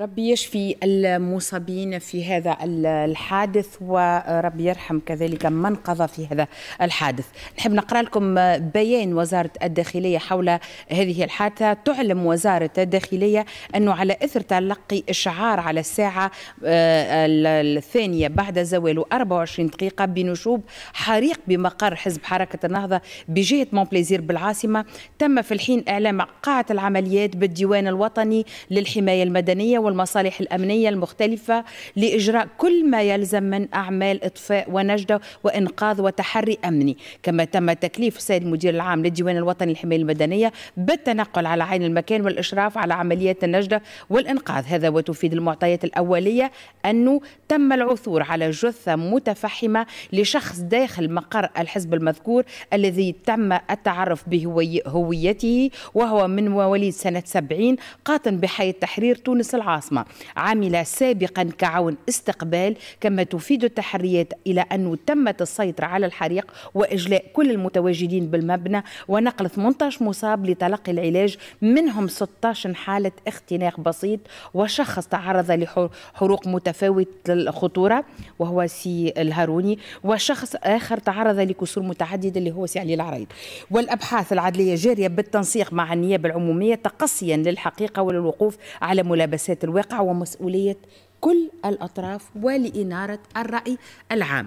ربي يشفي المصابين في هذا الحادث وربي يرحم كذلك من قضى في هذا الحادث نحب نقرأ لكم بيان وزارة الداخلية حول هذه الحادثة تعلم وزارة الداخلية أنه على إثر تلقي إشعار على الساعة آه، الثانية بعد زوال 24 دقيقة بنشوب حريق بمقر حزب حركة النهضة بجهة مون بليزير بالعاصمة تم في الحين إعلام قاعة العمليات بالديوان الوطني للحماية المدنية والمصالح الأمنية المختلفة لإجراء كل ما يلزم من أعمال إطفاء ونجدة وإنقاذ وتحري أمني كما تم تكليف السيد المدير العام للديوان الوطني للحماية المدنية بالتنقل على عين المكان والإشراف على عمليات النجدة والإنقاذ هذا وتفيد المعطيات الأولية أنه تم العثور على جثة متفحمة لشخص داخل مقر الحزب المذكور الذي تم التعرف بهويته وهو من مواليد سنة 70 قاطن بحي التحرير تونس العاصمة العاصمة عمل سابقا كعون استقبال كما تفيد التحريات إلى أنه تمت السيطرة على الحريق وإجلاء كل المتواجدين بالمبنى ونقل 18 مصاب لتلقي العلاج منهم 16 حالة اختناق بسيط وشخص تعرض لحروق متفاوت الخطورة وهو سي الهاروني وشخص آخر تعرض لكسور متعددة اللي هو سي علي العريض والأبحاث العدلية جارية بالتنسيق مع النيابة العمومية تقصيا للحقيقة وللوقوف على ملابسات الواقع ومسؤولية كل الأطراف ولإنارة الرأي العام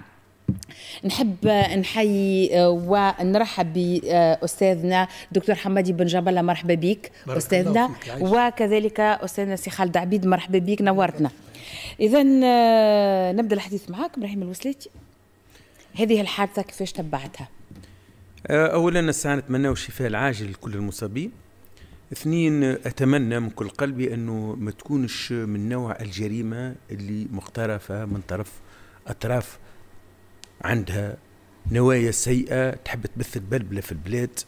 نحب نحيي آه، ونرحب باستاذنا دكتور حمادي بن جبله مرحبا بك استاذنا وكذلك استاذنا سي خالد عبيد مرحبا بك نورتنا اذا آه، نبدا الحديث معك ابراهيم الوسلاتي هذه الحادثه كيفاش تبعتها آه، اولا الساعه نتمنى الشفاء العاجل لكل المصابين اثنين اتمنى من كل قلبي انه ما تكونش من نوع الجريمه اللي مقترفه من طرف اطراف عندها نوايا سيئه تحب تبث البلبله في البلاد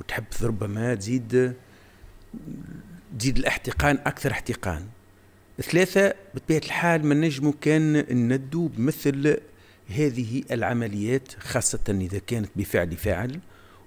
وتحب ربما تزيد تزيد الاحتقان اكثر احتقان ثلاثة بطبيعة الحال ما نجمو كان ندو بمثل هذه العمليات خاصة إذا كانت بفعل فاعل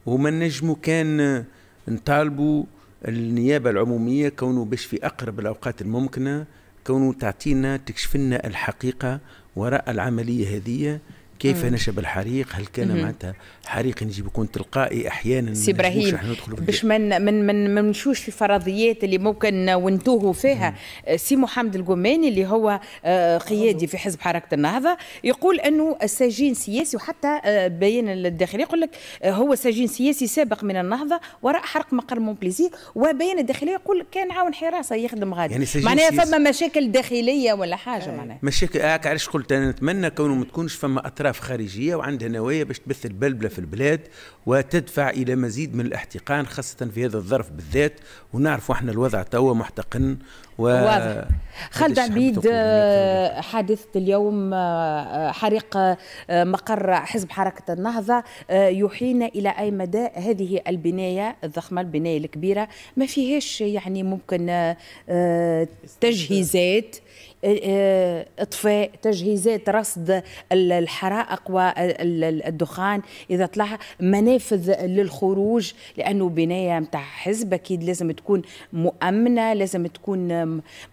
وما نجمو كان نطالبوا النيابه العموميه كونه باش في اقرب الاوقات الممكنه كونه تعطينا تكشف لنا الحقيقه وراء العمليه هذه كيف نشب الحريق هل كان معناتها حريق نجيب يكون تلقائي احيانا سي ابراهيم باش من من من منشوش في الفرضيات اللي ممكن ونتوهوا فيها مم. آه، سي محمد القماني اللي هو آه، قيادي في حزب حركه النهضه يقول انه السجين سياسي وحتى آه، بيان الداخليه يقول لك هو سجين سياسي سابق من النهضه وراء حرق مقر مونبليزي وبيان الداخليه يقول كان عاون حراسه يخدم غادي يعني معناها فما مشاكل داخليه ولا حاجه معناها مشاكل علاش قلت انا نتمنى كونه ما تكونش فما اطراف أطراف خارجية وعندها نوايا باش تبث البلبلة في البلاد وتدفع إلى مزيد من الاحتقان خاصة في هذا الظرف بالذات ونعرف احنا الوضع توا محتقن و واضح خالد عبيد آه، حادثة اليوم آه، آه، حريق مقر حزب حركة النهضة يوحينا إلى أي مدى هذه البناية الضخمة البناية الكبيرة ما فيهاش يعني ممكن تجهيزات آه، آه، اطفاء تجهيزات رصد الحرائق والدخان اذا طلع منافذ للخروج لانه بنايه نتاع حزب اكيد لازم تكون مؤمنه لازم تكون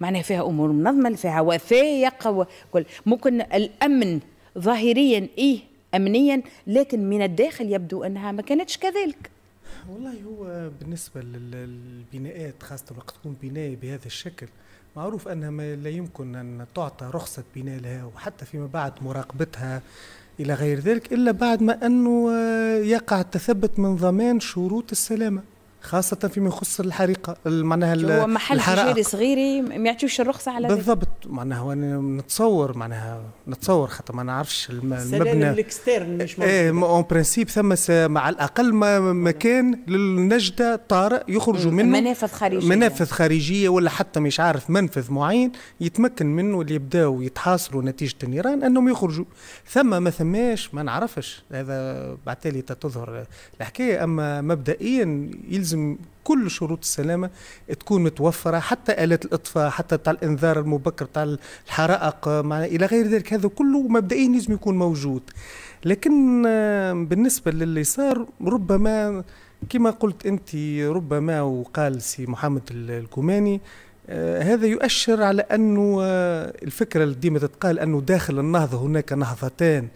معناها فيها امور منظمه فيها وثائق وكل ممكن الامن ظاهريا ايه امنيا لكن من الداخل يبدو انها ما كانتش كذلك والله هو بالنسبه للبناءات خاصه وقت تكون بنايه بهذا الشكل معروف انها ما لا يمكن أن تعطى رخصة بناء لها وحتى فيما بعد مراقبتها إلى غير ذلك إلا بعد ما أنه آه، يقع التثبت من ضمان شروط السلامة خاصة فيما يخص الحريقة معناها هو محل تجاري صغيري ما يعطيوش الرخصة على بالضبط معناها نتصور معناها نتصور خاطر ما نعرفش المبنى الاكسترن مش موجود ايه اون برانسيب ثم مع الاقل ما مكان للنجدة طارئ يخرجوا منه منافذ خارجية منافذ خارجية ولا حتى مش عارف منفذ معين يتمكن منه اللي يبداوا يتحاصروا نتيجة النيران انهم يخرجوا ثم ما ثماش ما نعرفش هذا بعتالي تظهر الحكاية اما مبدئيا يلزم لازم كل شروط السلامه تكون متوفره حتى الات الاطفاء حتى تاع الانذار المبكر تاع الحرائق الى غير ذلك هذا كله مبدئيا لازم يكون موجود لكن آه، بالنسبه للي صار ربما كما قلت انت ربما وقال سي محمد الكوماني آه، هذا يؤشر على انه آه، الفكره اللي ديما تتقال انه داخل النهضه هناك نهضتان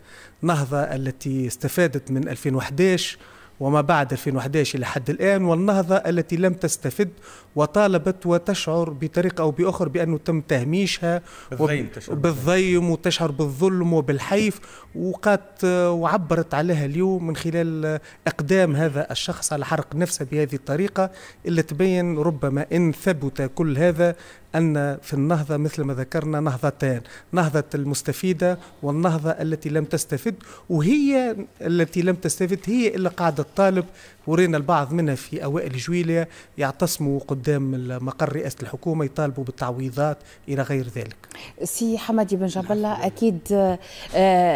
نهضه التي استفادت من 2011 وما بعد 2011 إلى حد الآن والنهضة التي لم تستفد وطالبت وتشعر بطريقة أو بأخرى بأنه تم تهميشها بالضيم, تشعر بالضيم وتشعر بالظلم وبالحيف وقات وعبرت عليها اليوم من خلال إقدام هذا الشخص على حرق نفسه بهذه الطريقة اللي تبين ربما إن ثبت كل هذا أن في النهضة مثل ما ذكرنا نهضتان نهضة المستفيدة والنهضة التي لم تستفد وهي التي لم تستفد هي اللي قاعدة تطالب ورينا البعض منها في أوائل جويلية يعتصموا قدام مقر رئاسة الحكومة يطالبوا بالتعويضات إلى غير ذلك سي حمدي بن جبلة نعم. أكيد آه،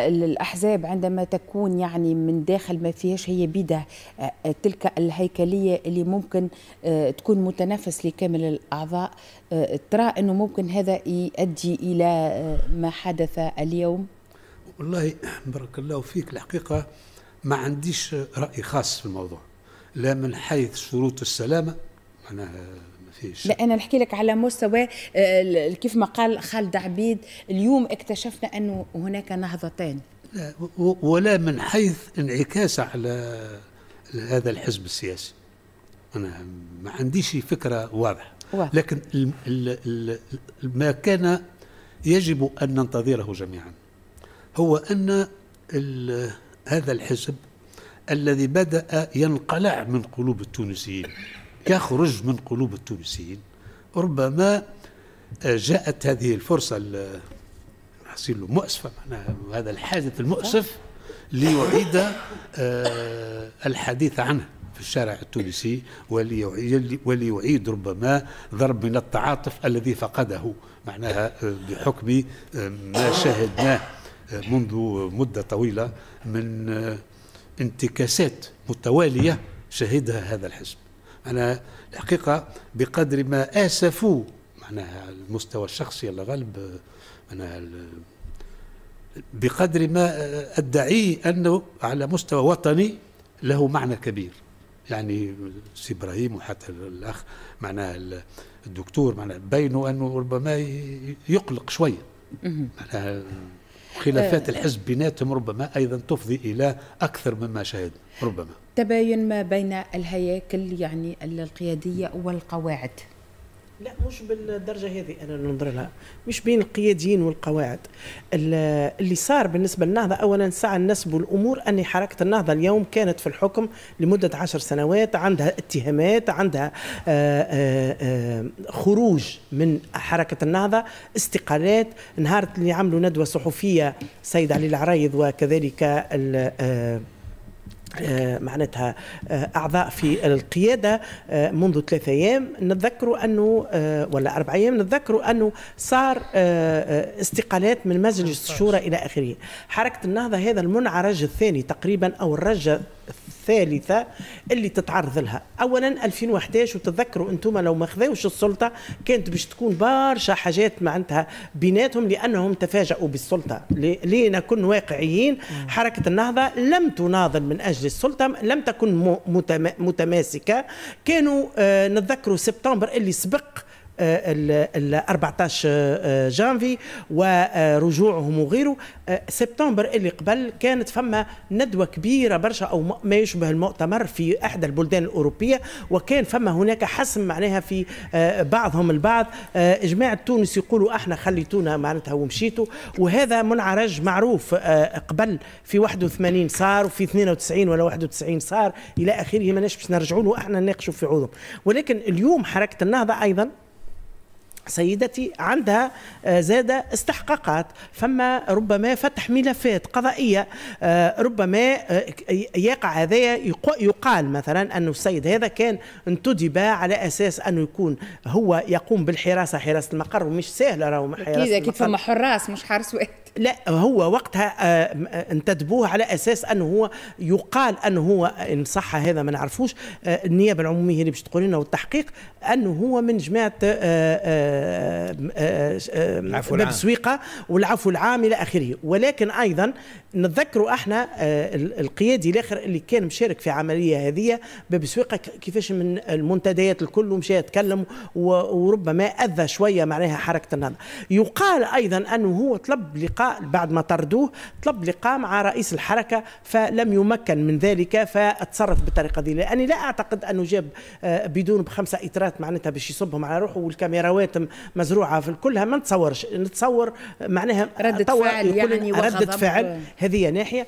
الأحزاب عندما تكون يعني من داخل ما فيهاش هي بيدها آه، تلك الهيكلية اللي ممكن آه، تكون متنافس لكامل الأعضاء ترى أنه ممكن هذا يؤدي إلى ما حدث اليوم والله بارك الله فيك الحقيقة ما عنديش رأي خاص في الموضوع لا من حيث شروط السلامة معناها فيش لا انا نحكي لك على مستوى آه، كيف ما قال خالد عبيد اليوم اكتشفنا انه هناك نهضتين لا ولا من حيث انعكاس على هذا الحزب السياسي انا ما عنديش فكره واضحه واضح. لكن الـ الـ الـ ما كان يجب ان ننتظره جميعا هو ان هذا الحزب الذي بدأ ينقلع من قلوب التونسيين يخرج من قلوب التونسيين ربما آه، جاءت هذه الفرصة له مؤسفة هذا الحادث المؤسف ليعيد آه، الحديث عنه في الشارع التونسي وليعيد ربما ضرب من التعاطف الذي فقده معناها آه، بحكم ما شاهدناه منذ مدة طويلة من انتكاسات متوالية شهدها هذا الحزب أنا الحقيقة بقدر ما آسفوا معناها المستوى الشخصي اللي غلب معناها بقدر ما أدعي أنه على مستوى وطني له معنى كبير يعني سي إبراهيم وحتى الأخ معناها الدكتور معناها بينوا أنه ربما يقلق شوية معناها خلافات آه. الحزب بيناتهم ربما ايضا تفضي الى اكثر مما شاهدنا ربما تباين ما بين الهياكل يعني القياديه والقواعد لا مش بالدرجه هذه انا ننظر لها مش بين القياديين والقواعد اللي صار بالنسبه للنهضه اولا سعى نسب الامور ان حركه النهضه اليوم كانت في الحكم لمده عشر سنوات عندها اتهامات عندها آه، آه، آه، خروج من حركه النهضه استقالات نهار اللي عملوا ندوه صحفيه سيد علي العريض وكذلك آه، معناتها آه، اعضاء في القياده آه، منذ ثلاثة ايام نتذكروا انه ولا اربع ايام نتذكروا انه صار استقالات من مجلس الشورى الى اخره حركه النهضه هذا المنعرج الثاني تقريبا او الرجه الثالثه اللي تتعرض لها اولا 2011 وتذكروا انتم لو ما خذوش السلطه كانت باش تكون برشا حاجات معناتها بيناتهم لانهم تفاجؤوا بالسلطه لينا كن واقعيين حركه النهضه لم تناضل من اجل السلطه لم تكن متماسكه كانوا آه، نتذكروا سبتمبر اللي سبق آه، ال 14 آه، آه، جانفي ورجوعهم وغيره سبتمبر اللي قبل كانت فما ندوه كبيره برشا او ما يشبه المؤتمر في احدى البلدان الاوروبيه وكان فما هناك حسم معناها في بعضهم البعض جماعه تونس يقولوا احنا خليتونا معناتها ومشيتوا وهذا منعرج معروف قبل في 81 صار وفي 92 ولا 91 صار الى اخره ماناش باش نرجعوا له احنا نناقشوا في عوضهم ولكن اليوم حركه النهضه ايضا سيدتي عندها آه، زاد استحقاقات فما ربما فتح ملفات قضائية آه، ربما آه، يقع هذا يقال مثلا أن السيد هذا كان انتدب على أساس أنه يكون هو يقوم بالحراسة حراسة المقر ومش سهلة راهو حراسة أكيد أكيد فما حراس مش حارس واحد لا هو وقتها آه، آه، انتدبوه على اساس انه هو يقال انه هو ان صح هذا ما نعرفوش آه، النيابه العموميه اللي باش تقول لنا والتحقيق انه هو من جماعه باب السويقه والعفو العام الى اخره ولكن ايضا نتذكروا احنا القيادي الاخر اللي كان مشارك في عمليه هذه باب سويقه كيفاش من المنتديات الكل مشى يتكلم وربما اذى شويه معناها حركه النهضه يقال ايضا انه هو طلب لقاء بعد ما طردوه طلب لقاء مع رئيس الحركه فلم يمكن من ذلك فتصرف بالطريقه دي لاني لا اعتقد انه جاب آه، بدون بخمسه اطرات معناتها باش يصبهم على روحه والكاميرات مزروعه في كلها ما نتصورش نتصور معناها ردة فعل يعني ردة فعل آه. هذه ناحيه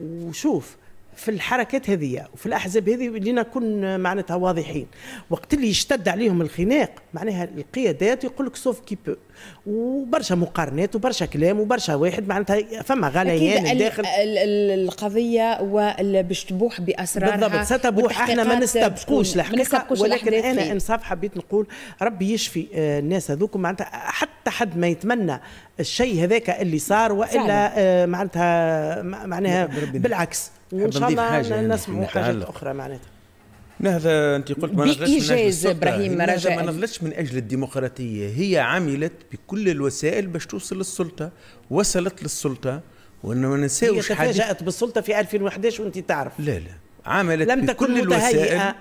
وشوف في الحركات هذه وفي الاحزاب هذه لنكن معناتها واضحين وقت اللي يشتد عليهم الخناق معناها القيادات يقول لك سوف كي بو وبرشا مقارنات وبرشا كلام وبرشا واحد معناتها فما غليان داخل القضيه باش تبوح باسرارها بالضبط ستبوح احنا ما نستبقوش الحقيقه نستبقوش ولكن انا انصاف حبيت نقول ربي يشفي آه، الناس هذوك معناتها حتى حد ما يتمنى الشيء هذاك اللي صار والا آه، معناتها معناها بالعكس وان شاء الله يعني، نسمعوا حاجات اخرى معناتها نهضه انت قلت ما بايجاز ابراهيم رجاء ما نضلتش من اجل الديمقراطيه هي عملت بكل الوسائل باش توصل للسلطه وصلت للسلطه وانما ما ننساوش هي تفاجات بالسلطه في 2011 وانت تعرف لا لا عملت لم تكن الوسائل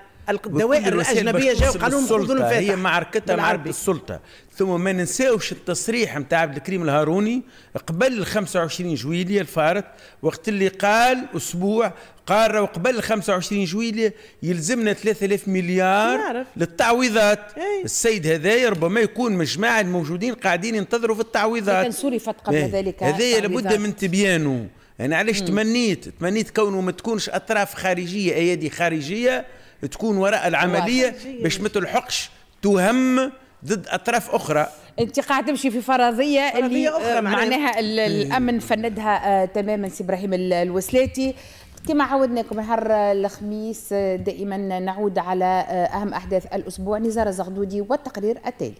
الدوائر الاجنبيه جاءوا قانون السلطه هي معركتها مع السلطه ثم ما ننساوش التصريح نتاع عبد الكريم الهاروني قبل 25 جويليه الفارط وقت اللي قال اسبوع قال قبل 25 جويليه يلزمنا 3000 مليار للتعويضات أي. السيد هذايا ربما يكون من الجماعه الموجودين قاعدين ينتظروا في التعويضات لكن صرفت قبل إيه. ذلك هذايا لابد من تبيانه انا يعني علاش تمنيت تمنيت كونه ما تكونش اطراف خارجيه ايادي خارجيه تكون وراء العمليه باش ما تلحقش تهم ضد اطراف اخرى انت قاعد تمشي في فرضيه, فرضية اللي أخرى آه، معناها الامن فندها آه، تماما سي ابراهيم الوسلاتي كما عودناكم نهار آه، الخميس دائما نعود على اهم احداث الاسبوع نزار زغدودي والتقرير التالي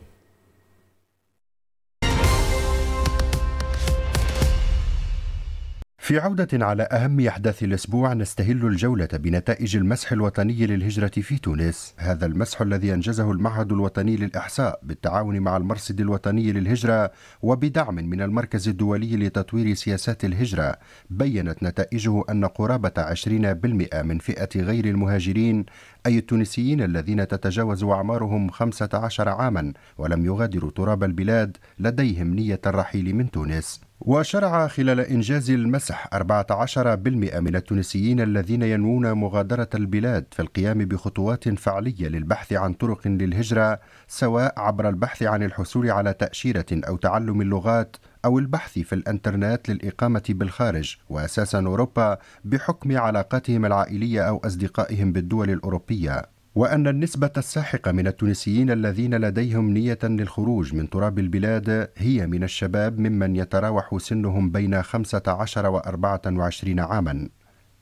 في عودة على أهم أحداث الأسبوع نستهل الجولة بنتائج المسح الوطني للهجرة في تونس هذا المسح الذي أنجزه المعهد الوطني للإحصاء بالتعاون مع المرصد الوطني للهجرة وبدعم من المركز الدولي لتطوير سياسات الهجرة بيّنت نتائجه أن قرابة 20% من فئة غير المهاجرين أي التونسيين الذين تتجاوز أعمارهم 15 عاما ولم يغادروا تراب البلاد لديهم نية الرحيل من تونس وشرع خلال إنجاز المسح 14% من التونسيين الذين ينوون مغادرة البلاد في القيام بخطوات فعلية للبحث عن طرق للهجرة سواء عبر البحث عن الحصول على تأشيرة أو تعلم اللغات أو البحث في الإنترنت للإقامة بالخارج وأساسا أوروبا بحكم علاقاتهم العائلية أو أصدقائهم بالدول الأوروبية وأن النسبة الساحقة من التونسيين الذين لديهم نية للخروج من تراب البلاد هي من الشباب ممن يتراوح سنهم بين 15 و 24 عاماً.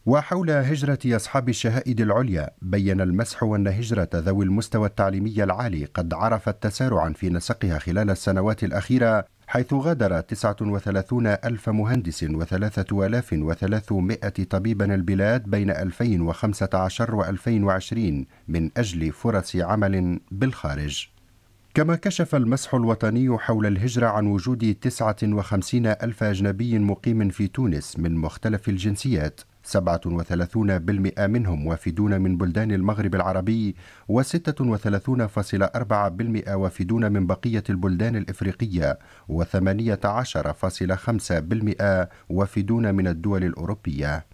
وحول هجرة أصحاب الشهائد العليا بين المسح أن هجرة ذوي المستوى التعليمي العالي قد عرفت تسارعا في نسقها خلال السنوات الأخيرة حيث غادر 39 ألف مهندس و3300 طبيبا البلاد بين 2015 و 2020 من أجل فرص عمل بالخارج كما كشف المسح الوطني حول الهجرة عن وجود 59 ألف أجنبي مقيم في تونس من مختلف الجنسيات 37% منهم وافدون من بلدان المغرب العربي و36.4% وافدون من بقية البلدان الإفريقية و18.5% وافدون من الدول الأوروبية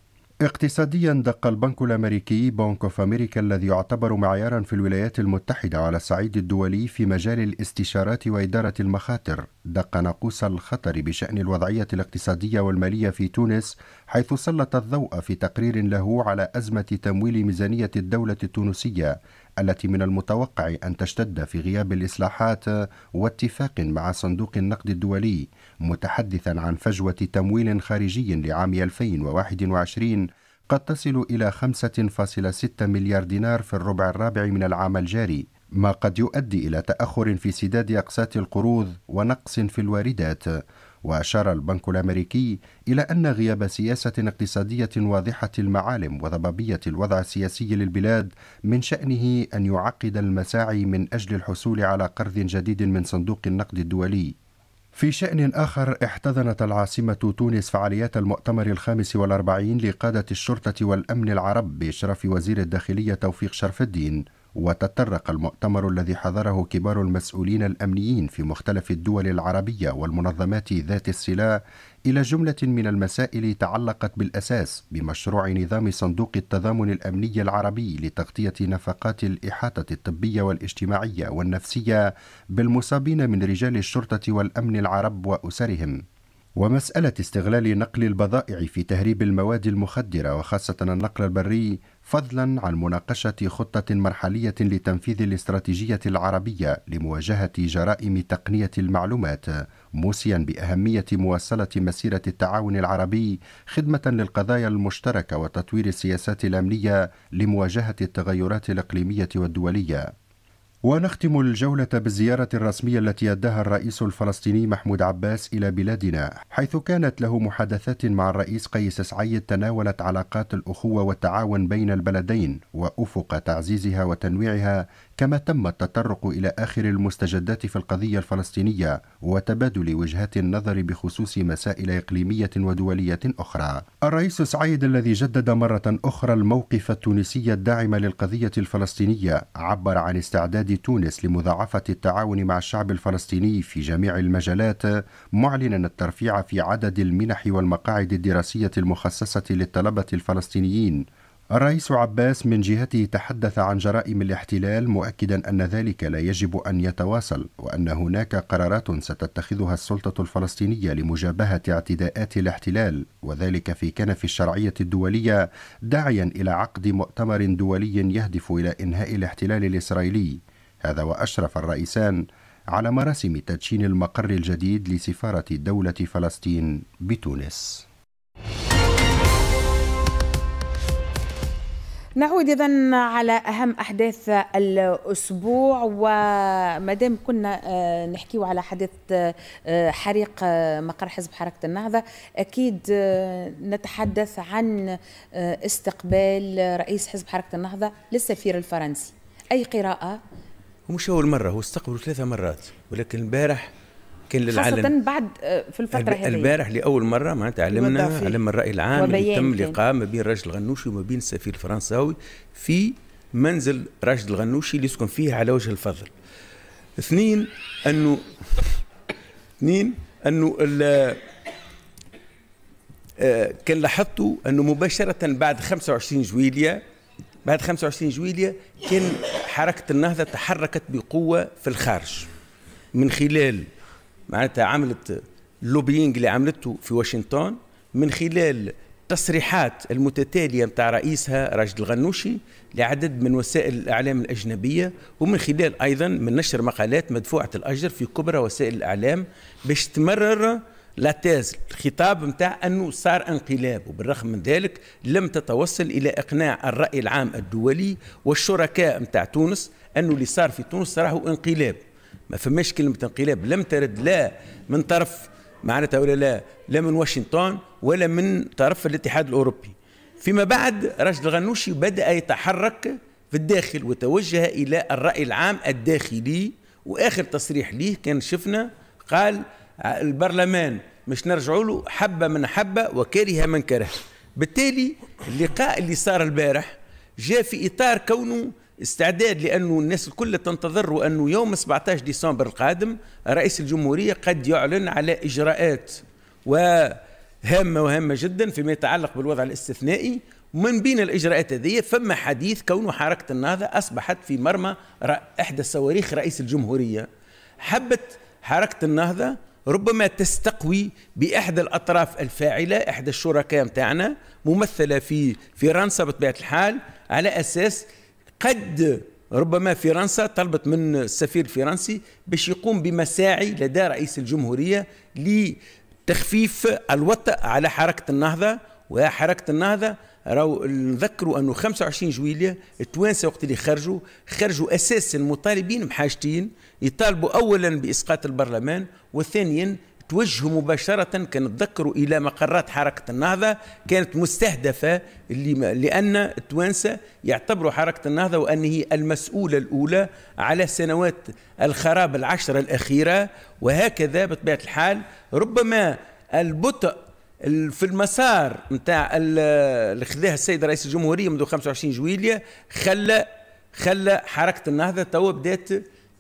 اقتصاديا دق البنك الامريكي بنك اوف امريكا الذي يعتبر معيارا في الولايات المتحده على الصعيد الدولي في مجال الاستشارات واداره المخاطر دق ناقوس الخطر بشان الوضعيه الاقتصاديه والماليه في تونس حيث سلط الضوء في تقرير له على ازمه تمويل ميزانيه الدوله التونسيه التي من المتوقع ان تشتد في غياب الاصلاحات واتفاق مع صندوق النقد الدولي متحدثا عن فجوة تمويل خارجي لعام 2021 قد تصل إلى 5.6 مليار دينار في الربع الرابع من العام الجاري ما قد يؤدي إلى تأخر في سداد أقساط القروض ونقص في الواردات وأشار البنك الأمريكي إلى أن غياب سياسة اقتصادية واضحة المعالم وضبابية الوضع السياسي للبلاد من شأنه أن يعقد المساعي من أجل الحصول على قرض جديد من صندوق النقد الدولي في شأن آخر احتضنت العاصمة تونس فعاليات المؤتمر الخامس والأربعين لقادة الشرطة والأمن العرب بإشراف وزير الداخلية توفيق شرف الدين وتطرق المؤتمر الذي حضره كبار المسؤولين الأمنيين في مختلف الدول العربية والمنظمات ذات السلاح إلى جملة من المسائل تعلقت بالأساس بمشروع نظام صندوق التضامن الأمني العربي لتغطية نفقات الإحاطة الطبية والاجتماعية والنفسية بالمصابين من رجال الشرطة والأمن العرب وأسرهم ومسألة استغلال نقل البضائع في تهريب المواد المخدرة وخاصة النقل البري فضلا عن مناقشة خطة مرحلية لتنفيذ الاستراتيجية العربية لمواجهة جرائم تقنية المعلومات موصيا بأهمية مواصلة مسيرة التعاون العربي خدمة للقضايا المشتركة وتطوير السياسات الأمنية لمواجهة التغيرات الإقليمية والدولية ونختم الجولة بالزيارة الرسمية التي أداها الرئيس الفلسطيني محمود عباس إلى بلادنا، حيث كانت له محادثات مع الرئيس قيس سعيد تناولت علاقات الأخوة والتعاون بين البلدين وأفق تعزيزها وتنويعها كما تم التطرق إلى آخر المستجدات في القضية الفلسطينية وتبادل وجهات النظر بخصوص مسائل إقليمية ودولية أخرى. الرئيس سعيد الذي جدد مرة أخرى الموقف التونسي الداعم للقضية الفلسطينية عبر عن استعداد تونس لمضاعفة التعاون مع الشعب الفلسطيني في جميع المجالات معلنا الترفيع في عدد المنح والمقاعد الدراسية المخصصة للطلبة الفلسطينيين الرئيس عباس من جهته تحدث عن جرائم الاحتلال مؤكدا ان ذلك لا يجب ان يتواصل وان هناك قرارات ستتخذها السلطه الفلسطينيه لمجابهه اعتداءات الاحتلال وذلك في كنف الشرعيه الدوليه داعيا الى عقد مؤتمر دولي يهدف الى انهاء الاحتلال الاسرائيلي هذا واشرف الرئيسان على مراسم تدشين المقر الجديد لسفاره دوله فلسطين بتونس نعود اذا على اهم احداث الاسبوع ومادام كنا آه، نحكيو على حدث آه، حريق آه، مقر حزب حركه النهضه اكيد نتحدث عن استقبال رئيس حزب حركه النهضه للسفير الفرنسي اي قراءه ومش اول مره هو استقبلوا ثلاثه مرات ولكن البارح كان للعالم خاصة بعد آه، في الفترة هذه البارح لأول مرة معناتها علمنا علم الرأي العام تم لقاء ما بين راشد الغنوشي وما بين السفير الفرنساوي في منزل راشد الغنوشي اللي يسكن فيه على وجه الفضل اثنين انه اثنين انه آه، كان لاحظتوا انه مباشره بعد 25 جويليا بعد 25 جويليا كان حركه النهضه تحركت بقوه في الخارج من خلال معناتها عملت اللوبينج اللي عملته في واشنطن من خلال التصريحات المتتاليه نتاع رئيسها راشد الغنوشي لعدد من وسائل الاعلام الاجنبيه ومن خلال ايضا من نشر مقالات مدفوعه الاجر في كبرى وسائل الاعلام باش تمرر لا تيز الخطاب نتاع انه صار انقلاب وبالرغم من ذلك لم تتوصل الى اقناع الراي العام الدولي والشركاء نتاع تونس انه اللي صار في تونس راهو انقلاب ما فماش كلمة انقلاب لم ترد لا من طرف معناتها ولا لا لا من واشنطن ولا من طرف الاتحاد الأوروبي فيما بعد رشد الغنوشي بدأ يتحرك في الداخل وتوجه إلى الرأي العام الداخلي وآخر تصريح ليه كان شفنا قال البرلمان مش نرجعوا له حبة من حبة وكره من كره بالتالي اللقاء اللي صار البارح جاء في إطار كونه استعداد لانه الناس الكل تنتظر انه يوم 17 ديسمبر القادم رئيس الجمهوريه قد يعلن على اجراءات وهامه وهامه جدا فيما يتعلق بالوضع الاستثنائي ومن بين الاجراءات هذه فما حديث كون حركه النهضه اصبحت في مرمى احدى صواريخ رئيس الجمهوريه حبت حركه النهضه ربما تستقوي باحدى الاطراف الفاعله احدى الشركاء متاعنا ممثله في فرنسا بطبيعه الحال على اساس قد ربما فرنسا طلبت من السفير الفرنسي باش يقوم بمساعي لدى رئيس الجمهورية لتخفيف الوطأ على حركة النهضة وحركة النهضة راو نذكروا انه 25 جويلية التوانسه وقت اللي خرجوا خرجوا اساسا مطالبين بحاجتين يطالبوا اولا باسقاط البرلمان وثانيا توجهوا مباشرة كنتذكروا إلى مقرات حركة النهضة كانت مستهدفة لأن التوانسة يعتبروا حركة النهضة وان هي المسؤولة الأولى على سنوات الخراب العشرة الأخيرة وهكذا بطبيعة الحال ربما البطء في المسار نتاع اللي خذاها السيد رئيس الجمهورية منذ 25 جويلية خلى خلى حركة النهضة توا بدات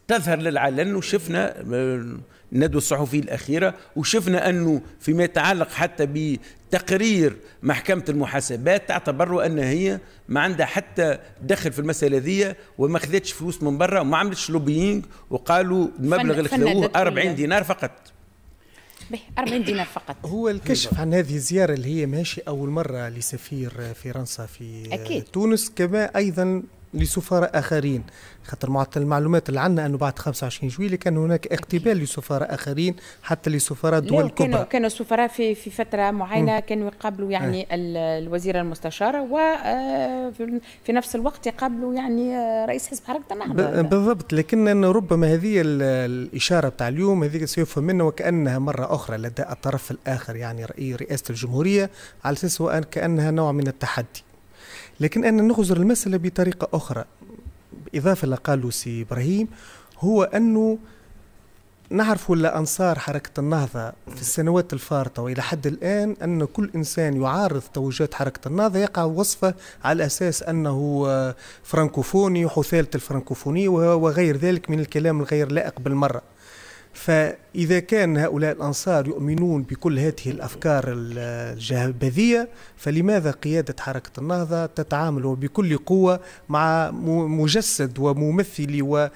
تظهر للعلن وشفنا آه، الندوة الصحفية الأخيرة وشفنا أنه فيما يتعلق حتى بتقرير محكمة المحاسبات تعتبر أن هي ما عندها حتى دخل في المسألة ذي وما خذتش فلوس من برا وما عملتش لوبينج وقالوا المبلغ اللي خذوه 40 دينار فقط 40 دينار فقط هو الكشف عن هذه الزيارة اللي هي ماشي أول مرة لسفير فرنسا في أكيد. تونس كما أيضا لسفراء اخرين خاطر معطل المعلومات اللي عندنا انه بعد 25 جويلي كان هناك اقتبال لسفراء اخرين حتى لسفراء دول كبرى كانوا كانوا السفراء في في فتره معينه كانوا يقابلوا يعني اه. المستشار و آه، في نفس الوقت يقابلوا يعني آه، رئيس حزب حركه النهضه بالضبط لكن ربما هذه الاشاره بتاع اليوم هذه سيفهم منا وكانها مره اخرى لدى الطرف الاخر يعني رئاسه الجمهوريه على اساس كانها نوع من التحدي لكن أنا نغزر المسألة بطريقة أخرى بإضافة لقاله سي إبراهيم هو أنه نعرف ولا أنصار حركة النهضة في السنوات الفارطة وإلى حد الآن أن كل إنسان يعارض توجهات حركة النهضة يقع وصفه على أساس أنه فرانكوفوني وحثالة الفرانكوفونية وغير ذلك من الكلام الغير لائق بالمرة فإذا كان هؤلاء الأنصار يؤمنون بكل هذه الأفكار الجهبذية فلماذا قيادة حركة النهضة تتعامل بكل قوة مع مجسد وممثل و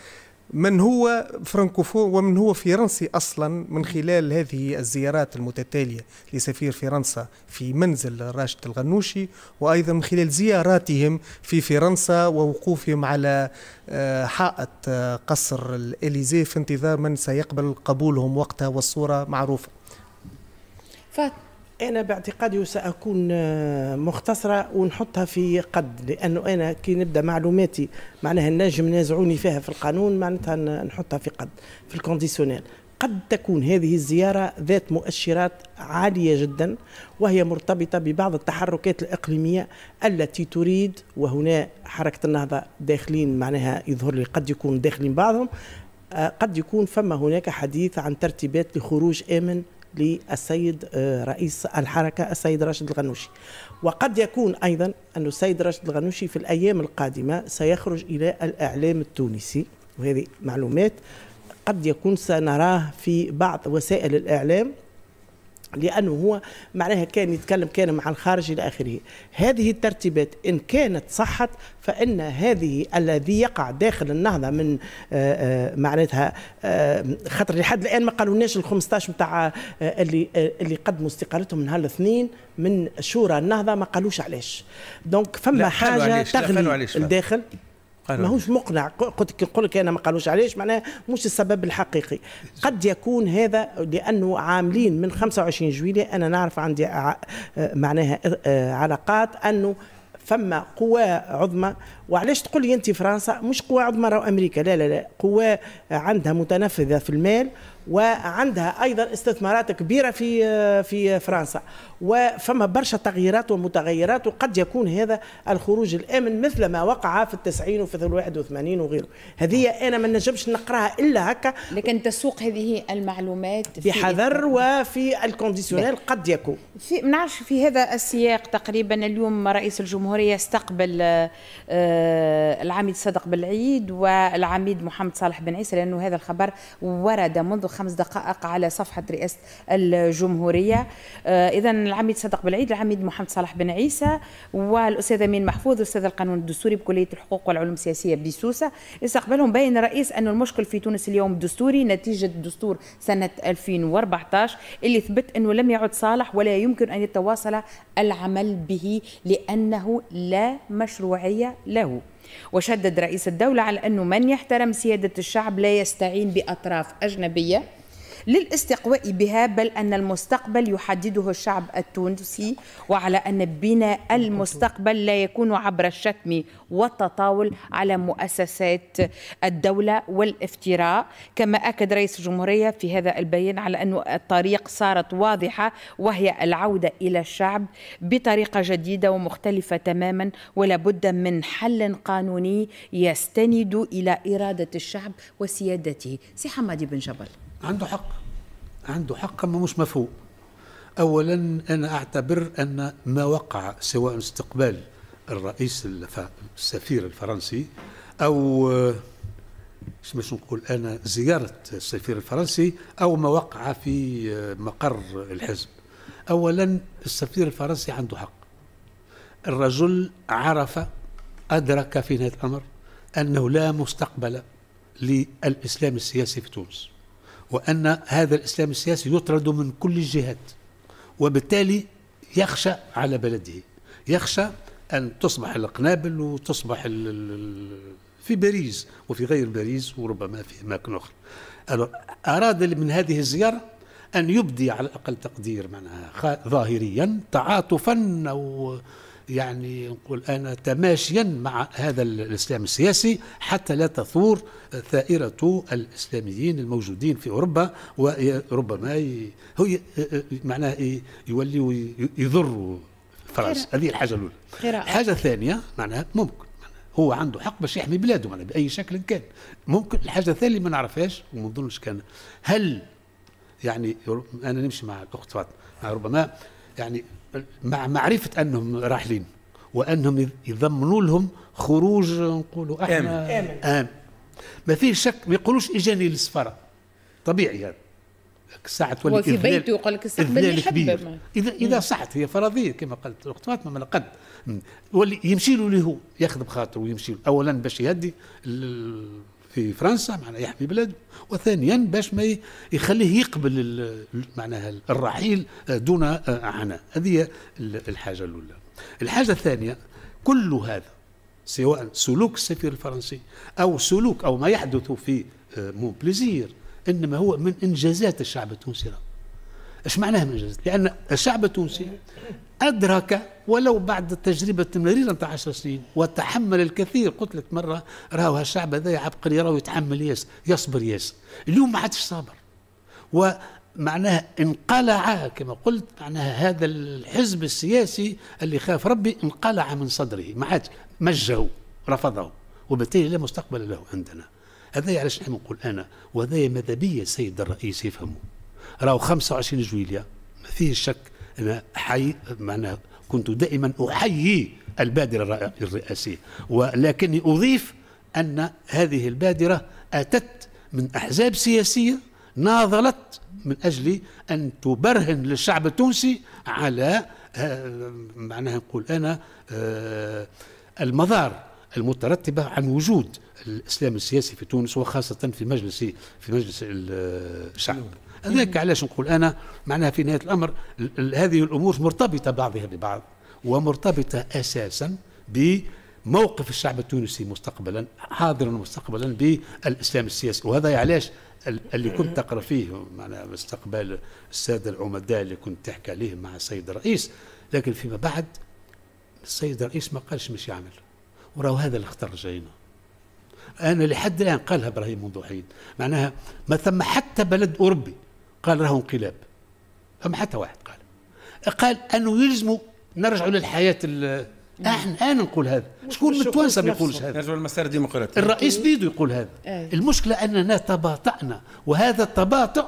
من هو فرانكوفون ومن هو فرنسي اصلا من خلال هذه الزيارات المتتاليه لسفير فرنسا في منزل راشد الغنوشي وايضا من خلال زياراتهم في فرنسا ووقوفهم على آه، حائط آه، قصر الاليزي في انتظار من سيقبل قبولهم وقتها والصوره معروفه. فات انا باعتقادي وساكون آه، مختصره ونحطها في قد لانه انا كي نبدا معلوماتي معناها النجم نازعوني فيها في القانون معناتها نحطها في قد في الكونديسيونيل قد تكون هذه الزيارة ذات مؤشرات عالية جدا وهي مرتبطة ببعض التحركات الإقليمية التي تريد وهنا حركة النهضة داخلين معناها يظهر لي قد يكون داخلين بعضهم آه، قد يكون فما هناك حديث عن ترتيبات لخروج آمن للسيد آه، رئيس الحركة السيد راشد الغنوشي وقد يكون أيضا أن السيد راشد الغنوشي في الأيام القادمة سيخرج إلى الإعلام التونسي وهذه معلومات قد يكون سنراه في بعض وسائل الإعلام لانه هو معناها كان يتكلم كان مع الخارج الى اخره هذه الترتيبات ان كانت صحت فان هذه الذي يقع داخل النهضه من آه، آه، معناتها آه، خاطر لحد الان ما قالوناش ال 15 نتاع اللي اللي قدموا استقالتهم من هالاثنين من شورى النهضه ما قالوش علاش دونك فما حاجه تغلي الداخل ماهوش مقنع قلت نقول لك انا ما قالوش علاش معناها مش السبب الحقيقي قد يكون هذا لانه عاملين من 25 جويليه انا نعرف عندي معناها آه، آه، علاقات انه فما قوى عظمى وعلاش تقول لي انت فرنسا مش قوى عظمى راهو امريكا لا لا لا قوى عندها متنفذه في المال وعندها ايضا استثمارات كبيره في آه، في فرنسا وفما برشا تغييرات ومتغيرات وقد يكون هذا الخروج الامن مثل ما وقع في التسعين وفي 81 وغيره هذه انا ما نجمش نقراها الا هكا لكن تسوق هذه المعلومات في بحذر وفي الكونديسيونيل قد يكون في نعرف في هذا السياق تقريبا اليوم رئيس الجمهوريه استقبل آه، آه، العميد صادق بالعيد والعميد محمد صالح بن عيسى لانه هذا الخبر ورد منذ خمس دقائق على صفحة رئاسة الجمهورية آه، إذا العميد صدق بالعيد العميد محمد صلاح بن عيسى والأستاذ أمين محفوظ أستاذ القانون الدستوري بكلية الحقوق والعلوم السياسية بسوسة استقبلهم بين الرئيس أن المشكل في تونس اليوم دستوري نتيجة دستور سنة 2014 اللي ثبت أنه لم يعد صالح ولا يمكن أن يتواصل العمل به لأنه لا مشروعية له وشدد رئيس الدولة على أنه من يحترم سيادة الشعب لا يستعين بأطراف أجنبية للاستقواء بها بل أن المستقبل يحدده الشعب التونسي وعلى أن بناء المستقبل لا يكون عبر الشتم والتطاول على مؤسسات الدولة والافتراء كما أكد رئيس الجمهورية في هذا البيان على أن الطريق صارت واضحة وهي العودة إلى الشعب بطريقة جديدة ومختلفة تماما ولا بد من حل قانوني يستند إلى إرادة الشعب وسيادته سي حمادي بن جبل عنده حق عنده حق أما مش مفهوم أولا أنا أعتبر أن ما وقع سواء استقبال الرئيس السفير الفرنسي أو باش نقول انا زياره السفير الفرنسي او ما وقع في مقر الحزب اولا السفير الفرنسي عنده حق الرجل عرف ادرك في نهايه الامر انه لا مستقبل للاسلام السياسي في تونس وأن هذا الإسلام السياسي يطرد من كل الجهات وبالتالي يخشى على بلده يخشى أن تصبح القنابل وتصبح في باريس وفي غير باريس وربما في أماكن أخرى أراد من هذه الزيارة أن يبدي على أقل تقدير معناها ظاهريا تعاطفا أو يعني نقول أنا تماشيا مع هذا الإسلام السياسي حتى لا تثور ثائرة الإسلاميين الموجودين في أوروبا وربما ي... هو ي... معناه يوليوا يضروا فرنسا هذه الحاجة الأولى الحاجة الثانية معناها ممكن هو عنده حق باش يحمي بلاده معناها باي شكل كان ممكن الحاجه الثانيه ما نعرفهاش وما نظنش كان هل يعني انا نمشي مع الاخت فاطمه ربما يعني مع معرفه انهم راحلين وانهم يضمنوا لهم خروج نقولوا احنا امن امن ما فيه شك ما يقولوش اجاني للسفاره طبيعي هذا يعني. ساعة تولي وفي بيته يقول لك استقبلني كبير اذا اذا صحت هي فرضيه كما قالت الاخت فاطمه من قد يولي يمشي له اللي هو ياخذ بخاطره ويمشي له اولا باش يهدي في فرنسا معناها يحمي بلاده وثانيا باش ما يخليه يقبل معناها الرحيل آه، دون آه، عناء هذه الحاجه الاولى الحاجه الثانيه كل هذا سواء سلوك السفير الفرنسي او سلوك او ما يحدث في آه، مون بليزير انما هو من انجازات الشعب التونسي اش معناها من انجازات؟ لان الشعب التونسي أدرك ولو بعد تجربة مريرة نتاع 10 سنين وتحمل الكثير قلت لك مرة راهو هالشعب هذا عبقري راهو يتحمل ياس يصبر ياس اليوم ما عادش صابر ومعناها انقلع كما قلت معناها هذا الحزب السياسي اللي خاف ربي انقلع من صدره ما عادش مجه رفضه وبالتالي لا مستقبل له عندنا هذا علاش نحن نقول انا وهذا ماذا بيا السيد الرئيس يفهمه راهو 25 جويليا ما فيه شك أنا حي معناها كنت دائما أحيي البادرة الرئاسية ولكني أضيف أن هذه البادرة أتت من أحزاب سياسية ناضلت من أجل أن تبرهن للشعب التونسي على آه، معناها نقول أنا آه، المضار المترتبة عن وجود الإسلام السياسي في تونس وخاصة في مجلس في مجلس الشعب هذاك يعني. علاش نقول انا معناها في نهايه الامر هذه الامور مرتبطه بعضها ببعض ومرتبطه اساسا بموقف الشعب التونسي مستقبلا حاضرا ومستقبلا بالاسلام السياسي وهذا علاش اللي كنت تقرا فيه معنا استقبال الساده العمداء اللي كنت تحكي عليه مع السيد الرئيس لكن فيما بعد السيد الرئيس ما قالش مش يعمل وراه هذا اللي اختار جاينا انا لحد الان قالها ابراهيم منذ حين معناها ما ثم حتى بلد اوروبي قال راه انقلاب فما حتى واحد قال قال انه يلزموا نرجعوا للحياه احنا انا نقول هذا شكون من التوانسه ما يقولش هذا نرجعوا للمسار الديمقراطي الرئيس بيدو يقول هذا أيه. المشكله اننا تباطأنا وهذا التباطؤ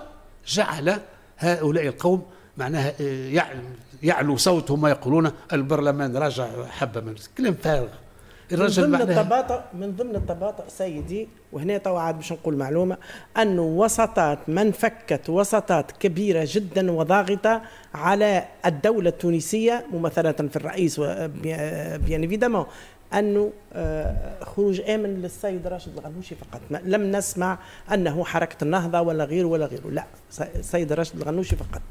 جعل هؤلاء القوم معناها آه، يعلو صوتهم ويقولون البرلمان رجع حبه من كلام فارغ الرجل من ضمن التباطؤ من ضمن التباطؤ سيدي وهنا توا عاد باش نقول معلومه انه وسطات فكت وسطات كبيره جدا وضاغطه على الدوله التونسيه ممثله في الرئيس آه، آه، بيان ايفيدامون انه آه، خروج امن للسيد راشد الغنوشي فقط لم نسمع انه حركه النهضه ولا غيره ولا غيره لا السيد راشد الغنوشي فقط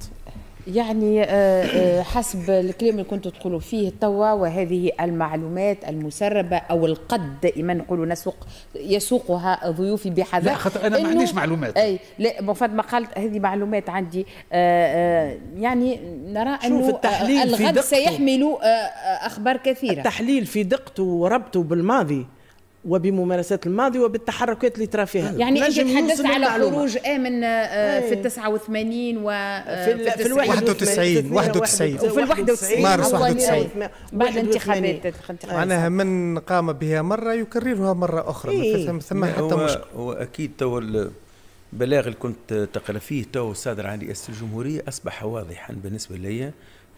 يعني آه، آه، حسب الكلام اللي كنتوا تقولوا فيه توا وهذه المعلومات المسربه او القد دائما نقولوا نسوق يسوقها ضيوفي بحذر لا خاطر انا ما عنديش معلومات اي لا ما قالت هذه معلومات عندي آه، يعني نرى انه التحليل الغد سيحمل اخبار كثيره التحليل في دقته وربطه بالماضي وبممارسات الماضي وبالتحركات اللي ترى فيها يعني انت تحدثت على خروج امن آه، آه، إيه. في 89 و آه، في, في ال 91 91 وفي ال 91 مارس 91 بعد الانتخابات معناها من قام بها مره يكررها مره اخرى إيه؟ ما ثم حتى مشكل هو اكيد تو البلاغ اللي كنت تقرا فيه تو صادر عن رئاسه الجمهوريه اصبح واضحا بالنسبه لي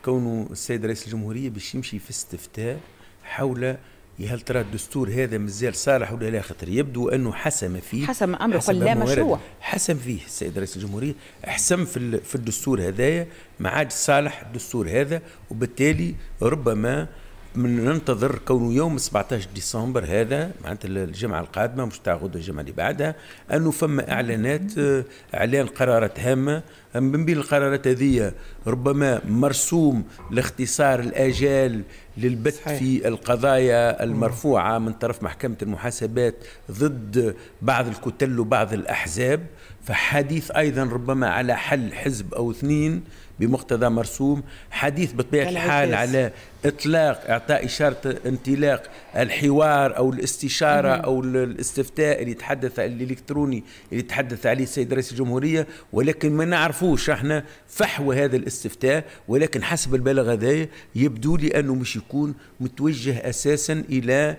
كونه السيد رئيس الجمهوريه باش يمشي في استفتاء حول يا إيه، هل ترى الدستور هذا مازال صالح ولا لا خاطر يبدو انه حسم فيه حسم امر حسم لا مشروع حسم فيه السيد رئيس الجمهوريه حسم في في الدستور هذايا ما عاد صالح الدستور هذا وبالتالي ربما من ننتظر كونه يوم 17 ديسمبر هذا معناتها الجمعه القادمه مش تاع الجمعه اللي بعدها انه فما اعلانات آه، اعلان قرارات هامه من بين القرارات هذه ربما مرسوم لاختصار الاجال للبت صحيح. في القضايا المرفوعه من طرف محكمه المحاسبات ضد بعض الكتل وبعض الاحزاب فحديث ايضا ربما على حل حزب او اثنين بمقتضى مرسوم حديث بطبيعه الحال على اطلاق اعطاء اشاره انطلاق الحوار او الاستشاره او الاستفتاء اللي تحدث الالكتروني اللي تحدث عليه السيد رئيس الجمهوريه ولكن ما نعرفوش احنا فحوى هذا الاستفتاء ولكن حسب البلاغ هذايا يبدو لي انه مش يكون متوجه اساسا الى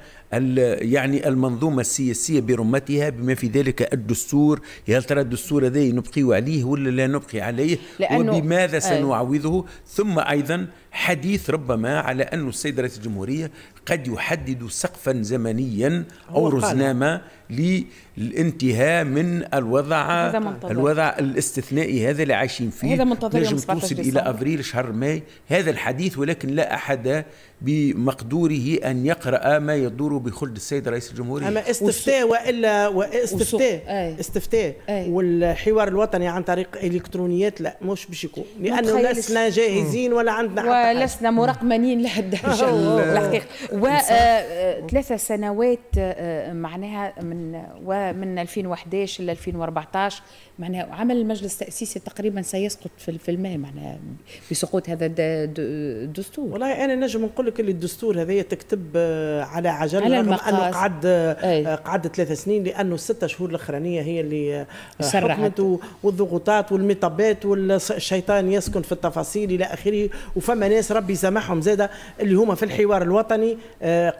يعني المنظومه السياسيه برمتها بما في ذلك الدستور هل ترى الدستور هذا نبقي عليه ولا لا نبقي عليه وبماذا آه. سنعوضه ثم ايضا حديث ربما على أن السيد رئيس الجمهورية قد يحدد سقفا زمنيا أو رزنامة للانتهاء من الوضع الوضع الاستثنائي هذا اللي عايشين فيه هذا منتظر نجم توصل إلى ابريل شهر ماي هذا الحديث ولكن لا أحد بمقدوره أن يقرأ ما يدور بخلد السيد رئيس الجمهورية أما استفتاء وإلا واستفتاء استفتاء والحوار الوطني عن طريق إلكترونيات لا مش باش يكون لأنه لسنا جاهزين ولا عندنا ولسنا مرقمنين لهالدرجة الحقيقة وثلاثة آه، آه، سنوات آه، معناها من ومن 2011 ل 2014 معناها عمل المجلس التاسيسي تقريبا سيسقط في الماء معناها بسقوط هذا الدستور والله انا نجم نقول لك اللي الدستور هذايا تكتب آه، على عجل على رغم انه قعد آه، آه، قعد ثلاث سنين لانه الستة شهور الاخرانيه هي اللي سرعت والضغوطات والمطبات والشيطان يسكن في التفاصيل الى اخره وفما ناس ربي يسامحهم زاده اللي هما في الحوار الوطني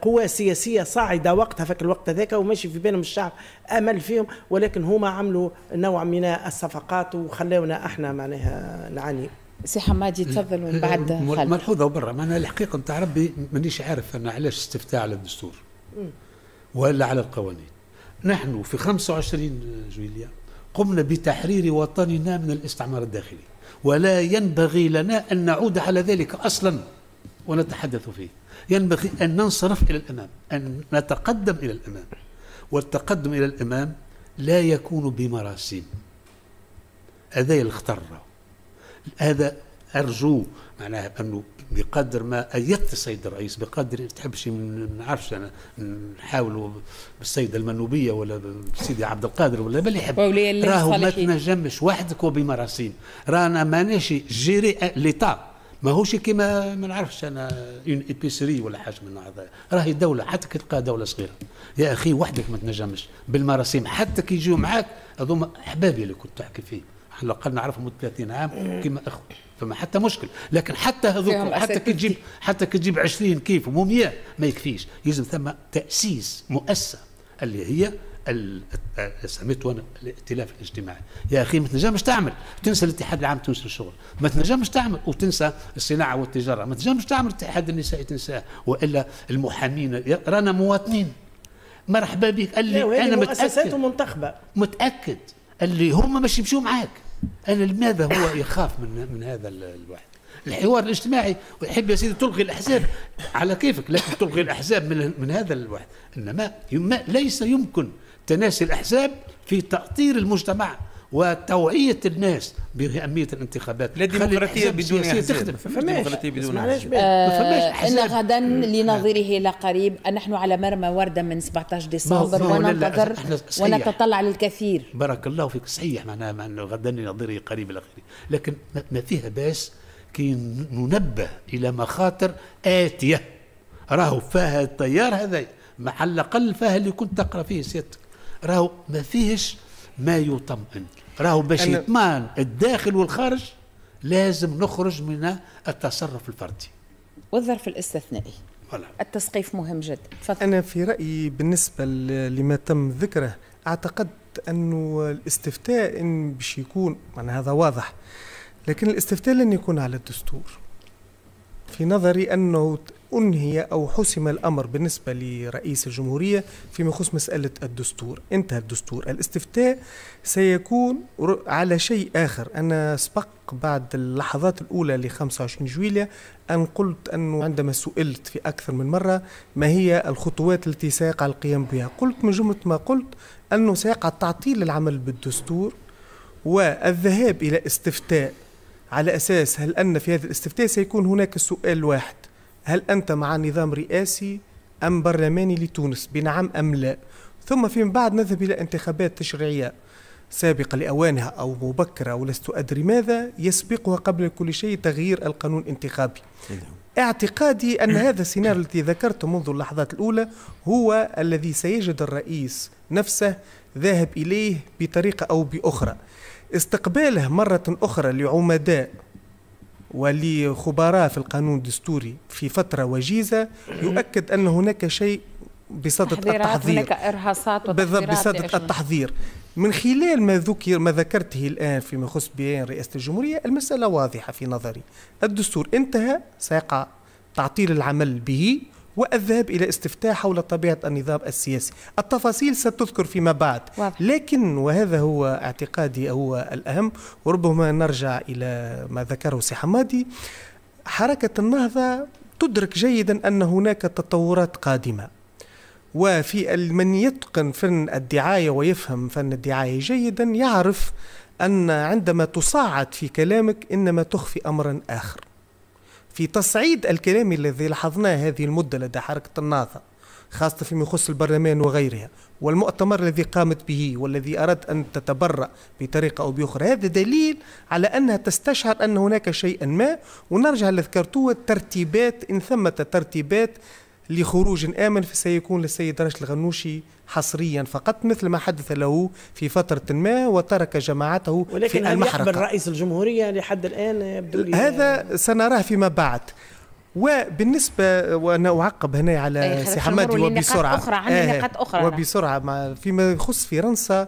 قوى سياسيه صاعده وقتها فك الوقت هذاك وماشي في بالهم الشعب امل فيهم ولكن هما عملوا نوع من الصفقات وخلونا احنا معناها نعاني سي حمادي تفضل من بعد ملحوظه برا معناها الحقيقه نتاع ربي مانيش عارف انا علاش استفتاء على الدستور ولا على القوانين نحن في 25 جويليا قمنا بتحرير وطننا من الاستعمار الداخلي ولا ينبغي لنا ان نعود على ذلك اصلا ونتحدث فيه ينبغي ان ننصرف الى الامام ان نتقدم الى الامام والتقدم الى الامام لا يكون بمراسيم هذا الخطر هذا ارجو معناها انه بقدر ما ايدت السيد الرئيس بقدر تحبش ما نعرفش انا نحاولوا بالسيده المنوبيه ولا بسيدي عبد القادر ولا باللي يحب راهو ما تنجمش وحدك وبمراسيم رانا ماناش جيري آه، ليطا ماهوش كيما ما نعرفش انا اون ايبيسري ولا حاجه من هذا راهي دوله حتى كي تلقى دوله صغيره يا اخي وحدك ما تنجمش بالمراسيم حتى كي يجيو معاك هذوما احبابي اللي كنت تحكي فيه احنا لو نعرفهم 30 عام إيه. كيما اخو فما حتى مشكل لكن حتى هذوك حتى كي تجيب حتى كي تجيب 20 كيف مو 100 ما يكفيش يلزم ثم تاسيس مؤسسه اللي هي سميته انا الائتلاف الاجتماعي يا اخي ما تنجمش تعمل تنسى الاتحاد العام تنسى الشغل ما تنجمش تعمل وتنسى الصناعه والتجاره ما تنجمش تعمل الاتحاد النسائي تنساه والا المحامين رانا مواطنين مرحبا بك قال لي انا مؤسسات متاكد مؤسسات منتخبه متاكد اللي هم مش يمشوا معاك انا لماذا هو يخاف من من هذا الواحد الحوار الاجتماعي ويحب يا سيدي تلغي الاحزاب على كيفك لكن تلغي الاحزاب من من هذا الواحد انما ليس يمكن تناسي الاحزاب في تاطير المجتمع وتوعيه الناس باهميه الانتخابات لا ديمقراطيه بدون احزاب ديمقراطيه بدون آه، ان غدا نعم. لنظيره إلى قريب نحن على مرمى ورده من 17 ديسمبر وننتظر ونتطلع للكثير بارك الله فيك صحيح معناها غدا لنظيره قريب الى اخره لكن ما فيها باس كي ننبه الى مخاطر اتيه راهو فيها التيار هذا على الاقل فيها اللي كنت تقرا فيه سيادتك راهو ما فيهش ما يطمئن راهو باش يطمان الداخل والخارج لازم نخرج من التصرف الفردي والظرف الاستثنائي ولا. التسقيف مهم جدا تفضل انا في رايي بالنسبه لما تم ذكره اعتقد انه الاستفتاء إن باش يكون معنا هذا واضح لكن الاستفتاء لن يكون على الدستور في نظري انه أنهي أو حسم الأمر بالنسبة لرئيس الجمهورية فيما يخص مسألة الدستور انتهى الدستور الاستفتاء سيكون على شيء آخر أنا سبق بعد اللحظات الأولى ل 25 جويلية أن قلت أنه عندما سئلت في أكثر من مرة ما هي الخطوات التي سيقع القيام بها قلت من جملة ما قلت أنه سيقع تعطيل العمل بالدستور والذهاب إلى استفتاء على أساس هل أن في هذا الاستفتاء سيكون هناك سؤال واحد هل أنت مع نظام رئاسي أم برلماني لتونس بنعم أم لا ثم فيما بعد نذهب إلى انتخابات تشريعية سابقة لأوانها أو مبكرة ولست أدري ماذا يسبقها قبل كل شيء تغيير القانون الانتخابي نعم. اعتقادي أن هذا السيناريو الذي ذكرته منذ اللحظات الأولى هو الذي سيجد الرئيس نفسه ذاهب إليه بطريقة أو بأخرى استقباله مرة أخرى لعمداء ولخبراء في القانون الدستوري في فترة وجيزة يؤكد أن هناك شيء بصدد التحضير هناك إرهاصات بالضبط بصدد يعني. التحضير من خلال ما ذكر ما ذكرته الآن فيما يخص بيان رئاسة الجمهورية المسألة واضحة في نظري الدستور انتهى سيقع تعطيل العمل به والذهاب إلى استفتاء حول طبيعة النظام السياسي التفاصيل ستذكر فيما بعد واضح. لكن وهذا هو اعتقادي هو الأهم وربما نرجع إلى ما ذكره سي حمادي حركة النهضة تدرك جيدا أن هناك تطورات قادمة وفي من يتقن فن الدعاية ويفهم فن الدعاية جيدا يعرف أن عندما تصاعد في كلامك إنما تخفي أمرا آخر في تصعيد الكلام الذي لاحظناه هذه المدة لدى حركة النهضة خاصة فيما يخص البرلمان وغيرها والمؤتمر الذي قامت به والذي أراد أن تتبرأ بطريقة أو بأخرى هذا دليل على أنها تستشعر أن هناك شيئا ما ونرجع لذكرتوه الترتيبات إن ثمة ترتيبات لخروج آمن فسيكون للسيد راشد الغنوشي حصريا فقط مثل ما حدث له في فترة ما وترك جماعته ولكن في المحرقة ولكن رئيس الجمهورية لحد الآن هذا سنراه فيما بعد وبالنسبه وانا اعقب هنا على سي حمادي وبسرعه اخرى عن آه، نقاط اخرى وبسرعه مع فيما يخص فرنسا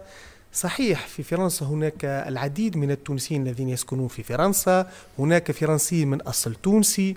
صحيح في فرنسا هناك العديد من التونسيين الذين يسكنون في فرنسا هناك فرنسيين من اصل تونسي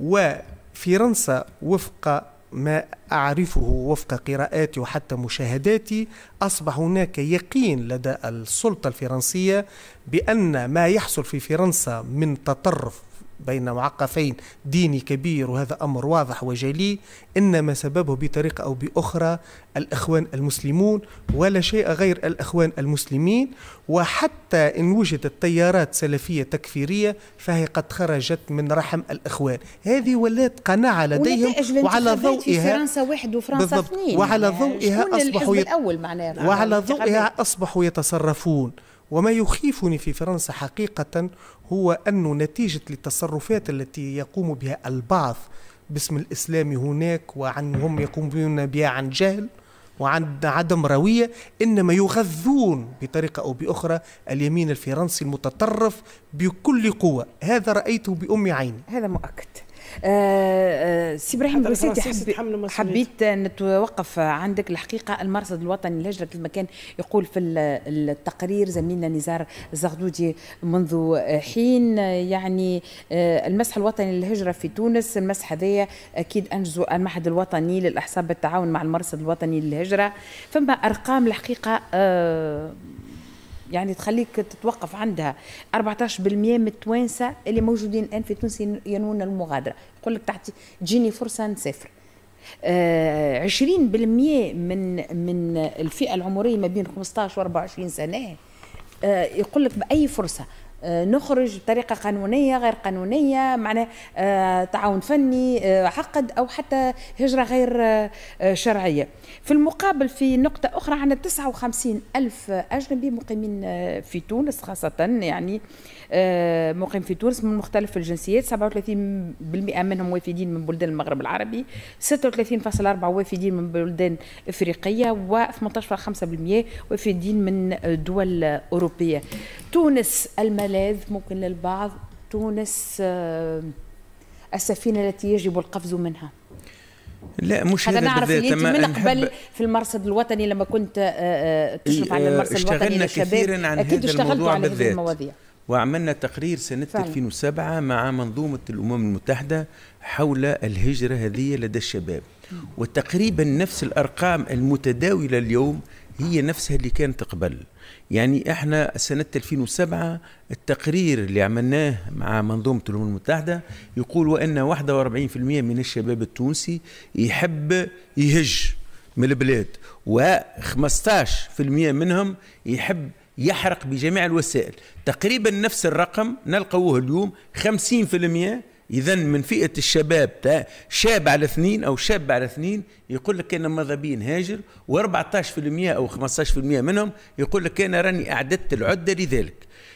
و فرنسا وفق ما أعرفه وفق قراءاتي وحتى مشاهداتي أصبح هناك يقين لدى السلطة الفرنسية بأن ما يحصل في فرنسا من تطرف بين معقفين ديني كبير وهذا أمر واضح وجلي إنما سببه بطريقة أو بأخرى الإخوان المسلمون ولا شيء غير الإخوان المسلمين وحتى إن وجدت تيارات سلفية تكفيرية فهي قد خرجت من رحم الإخوان هذه ولات قناعة لديهم وعلى ضوئها فرنسا واحد وفرنسا اثنين وعلى يعني ضوئها أصبحوا الأول وعلى ضوئها أصبحوا يتصرفون وما يخيفني في فرنسا حقيقة هو أن نتيجة للتصرفات التي يقوم بها البعض باسم الإسلام هناك وعنهم يقومون بها عن جهل وعن عدم روية إنما يغذون بطريقة أو بأخرى اليمين الفرنسي المتطرف بكل قوة هذا رأيته بأم عيني هذا مؤكد آه، آه، سي ابراهيم حبيت, حبيت نتوقف عندك الحقيقه المرصد الوطني للهجره كما كان يقول في التقرير زميلنا نزار الزغدودي منذ حين يعني آه، المسح الوطني للهجره في تونس المسح هذايا اكيد انجزوا المعهد الوطني للاحصاء بالتعاون مع المرصد الوطني للهجره فما ارقام الحقيقه يعني تخليك تتوقف عندها 14% من التوانسه اللي موجودين الان في تونس ينوون المغادره يقول لك تحت جيني فرصه نسافر آه 20% من من الفئه العمريه ما بين 15 و 24 سنه آه يقول لك باي فرصه نخرج بطريقه قانونيه غير قانونيه معناه آه، تعاون فني آه، عقد او حتى هجره غير آه، شرعيه في المقابل في نقطه اخرى عندنا 59 الف اجنبي مقيمين في تونس خاصه يعني آه، مقيم في تونس من مختلف الجنسيات 37% منهم وافدين من بلدان المغرب العربي 36.4 وافدين من بلدان افريقيه و 18.5% وافدين من دول اوروبيه تونس الملاذ ممكن للبعض تونس آه، السفينه التي يجب القفز منها لا مش هذا, نعرف اللي انت من قبل في المرصد الوطني لما كنت آه، تشرف على المرصد الوطني للشباب اكيد اشتغلت على هذه المواضيع وعملنا تقرير سنة فعلا. 2007 مع منظومة الأمم المتحدة حول الهجرة هذه لدى الشباب وتقريبا نفس الأرقام المتداولة اليوم هي نفسها اللي كانت قبل يعني احنا سنة 2007 التقرير اللي عملناه مع منظومة الأمم المتحدة يقول وأن 41% من الشباب التونسي يحب يهج من البلاد و15% منهم يحب يحرق بجميع الوسائل تقريبا نفس الرقم نلقوه اليوم 50% اذا من فئه الشباب تا شاب على اثنين او شاب على اثنين يقول لك انا ماذا بي نهاجر و14% او 15% منهم يقول لك انا راني اعددت العده لذلك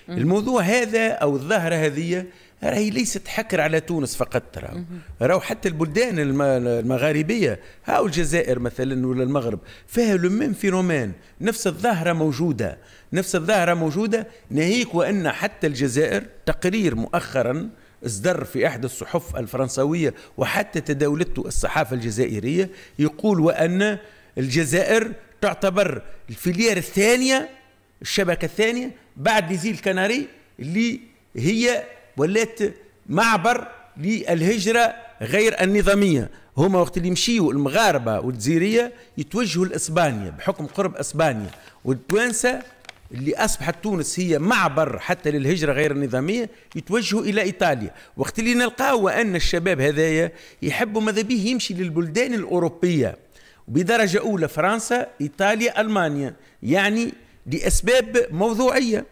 الموضوع هذا او الظاهره هذه هي ليست حكر على تونس فقط ترى راهو حتى البلدان المغاربيه هاو الجزائر مثلا ولا المغرب فيها لو ميم فينومين نفس الظاهره موجوده نفس الظاهره موجوده ناهيك وان حتى الجزائر تقرير مؤخرا اصدر في احدى الصحف الفرنسويه وحتى تداولته الصحافه الجزائريه يقول وان الجزائر تعتبر الفلير الثانيه الشبكه الثانيه بعد ليزيل كناري اللي هي ولات معبر للهجرة غير النظامية هما وقت اللي يمشيوا المغاربة والجزيرية يتوجهوا لإسبانيا بحكم قرب إسبانيا والتوانسة اللي اصبحت تونس هي معبر حتى للهجره غير النظاميه يتوجهوا الى ايطاليا وقت اللي نلقاو ان الشباب هذايا يحبوا ماذا به يمشي للبلدان الاوروبيه وبدرجه اولى فرنسا ايطاليا المانيا يعني لاسباب موضوعيه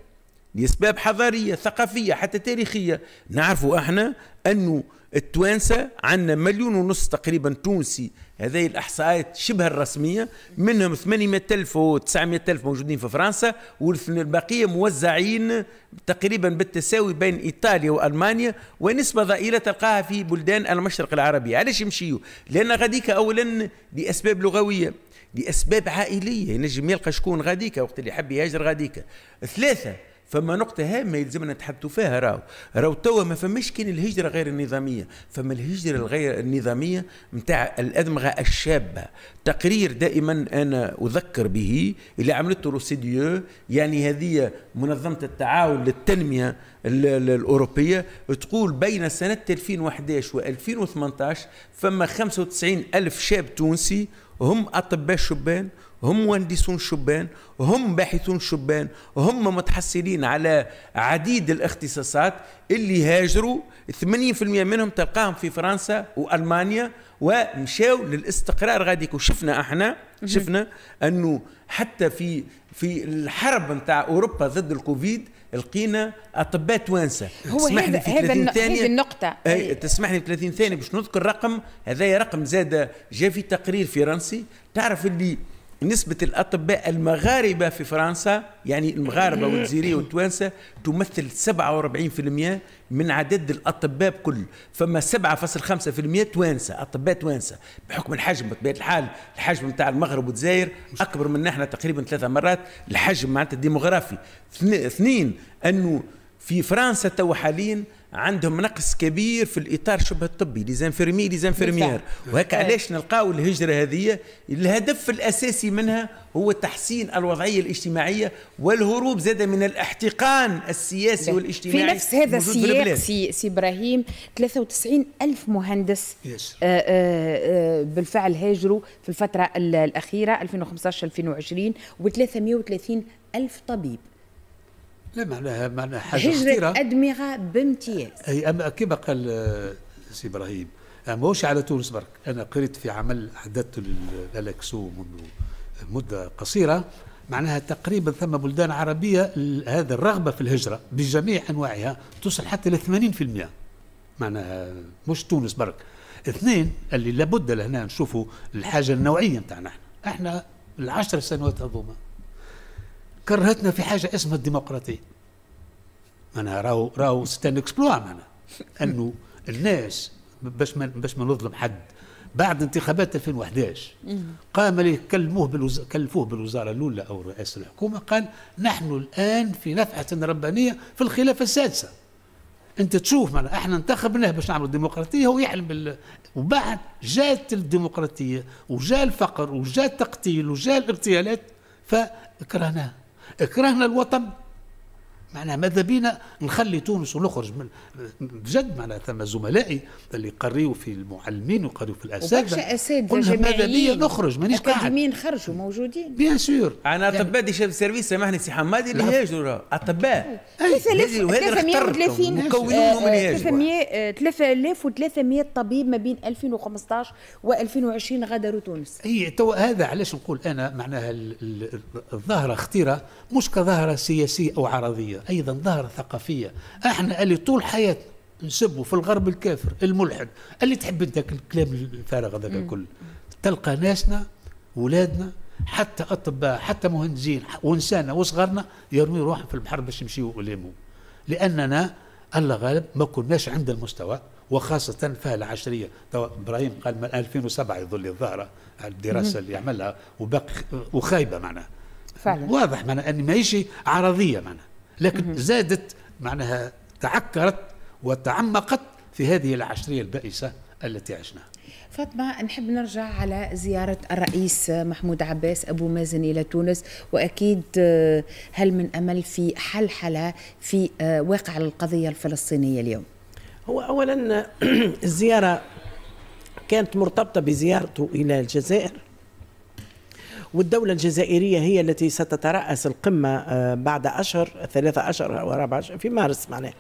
لأسباب حضارية ثقافية حتى تاريخية نعرفوا احنا أنه التوانسة عندنا مليون ونص تقريبا تونسي هذه الإحصاءات شبه الرسمية منهم 800 ألف و 900 ألف موجودين في فرنسا والبقية موزعين تقريبا بالتساوي بين إيطاليا وألمانيا ونسبة ضئيلة تلقاها في بلدان المشرق العربي علاش يمشيوا لأن غاديك أولا لأسباب لغوية لأسباب عائلية ينجم يلقى شكون غاديك وقت اللي يحب يهاجر غاديك ثلاثة فما نقطة هامة يلزمنا نتحدثوا فيها راو راو توا ما فماش كاين الهجرة غير النظامية فما الهجرة الغير النظامية نتاع الأدمغة الشابة تقرير دائما أنا أذكر به اللي عملته روسيديو يعني هذه منظمة التعاون للتنمية الأوروبية تقول بين سنة 2011 و 2018 فما 95 ألف شاب تونسي هم أطباء شبان هم مهندسون شبان هم باحثون شبان هم متحصلين على عديد الاختصاصات اللي هاجروا 80% منهم تلقاهم في فرنسا وألمانيا ومشاو للاستقرار غاديك وشفنا احنا شفنا انه حتى في في الحرب نتاع اوروبا ضد الكوفيد لقينا اطباء توانسه هو 30 ثانيه النقطه اي تسمح لي 30 ثانيه باش نذكر رقم هذا رقم زاد جاء في تقرير فرنسي تعرف اللي نسبة الأطباء المغاربة في فرنسا يعني المغاربة والجزيرية والتوانسة تمثل 47% من عدد الأطباء بكل فما 7.5% توانسة أطباء توانسة بحكم الحجم بطبيعة الحال الحجم نتاع المغرب والجزائر أكبر من نحن تقريبا ثلاثة مرات الحجم معناتها الديموغرافي اثنين أنه في فرنسا تو حاليا عندهم نقص كبير في الاطار شبه الطبي لي زانفيرمي لي زانفيرميير وهكا علاش نلقاو الهجره هذه الهدف الاساسي منها هو تحسين الوضعيه الاجتماعيه والهروب زاد من الاحتقان السياسي ده. والاجتماعي في نفس هذا السياق سي, سي ابراهيم 93 الف مهندس آآ آآ آه، آه، آه، بالفعل هاجروا في الفتره الاخيره 2015 2020 و 330 الف طبيب لا معناها معناها حاجه هجره ادمغه بامتياز اي اما كما قال آه، سي ابراهيم ماهوش على تونس برك انا قريت في عمل حددت للاكسو منذ مده قصيره معناها تقريبا ثم بلدان عربيه هذه الرغبه في الهجره بجميع انواعها توصل حتى ل 80% معناها مش تونس برك اثنين اللي لابد لهنا نشوفوا الحاجه النوعيه نتاعنا احنا العشر سنوات هذوما كرهتنا في حاجه اسمها الديمقراطيه معناها راهو راهو ستان اكسبلوا معناها انه الناس باش ما باش ما نظلم حد بعد انتخابات 2011 قام اللي كلموه بالوز... كلفوه بالوزاره الاولى او رئاسه الحكومه قال نحن الان في نفحه ربانيه في الخلافه السادسه انت تشوف معنا احنا انتخبناه باش نعمل ديمقراطيه يحلم بال... وبعد جات الديمقراطيه وجاء الفقر وجاء التقتيل وجاء الاغتيالات فكرهناه اكرهنا الوطن معناها ماذا بينا نخلي تونس ونخرج من بجد معناها ثم زملائي اللي قريوا في المعلمين وقريوا في الاساتذه اساتذه ماذا بيا نخرج مانيش قاعد اكاديميين خرجوا موجودين بيان سور انا يعني اطباء دي شاف سيرفيس سامحني سي حمادي اللي هاجروا اطباء 3330 مكونوهم اللي 3300 طبيب ما بين 2015 و2020 غادروا تونس اي تو هذا علاش نقول انا معناها الظاهره خطيره مش كظاهره سياسيه او عرضيه ايضا ظاهره ثقافيه احنا اللي طول حياتنا نسبوا في الغرب الكافر الملحد اللي تحب انت الكلام الفارغ هذاك الكل تلقى ناسنا ولادنا حتى اطباء حتى مهندسين ونسانا وصغارنا يرمي روحهم في البحر باش يمشيوا يلموا لاننا الله غالب ما كناش عند المستوى وخاصة فيها العشرية تو إبراهيم قال من 2007 يظل الظاهرة الدراسة اللي عملها وباقي وخايبة معناها فعلا واضح معناها أني ماهيش عرضية معناها لكن زادت معناها تعكرت وتعمقت في هذه العشرية البائسة التي عشناها فاطمة نحب نرجع على زيارة الرئيس محمود عباس أبو مازن إلى تونس وأكيد آه، هل من أمل في حلحلة في آه، واقع القضية الفلسطينية اليوم هو أولا الزيارة كانت مرتبطة بزيارته إلى الجزائر والدولة الجزائرية هي التي ستترأس القمة آه، بعد أشهر ثلاثة أشهر أو أربعة أشهر في مارس معناه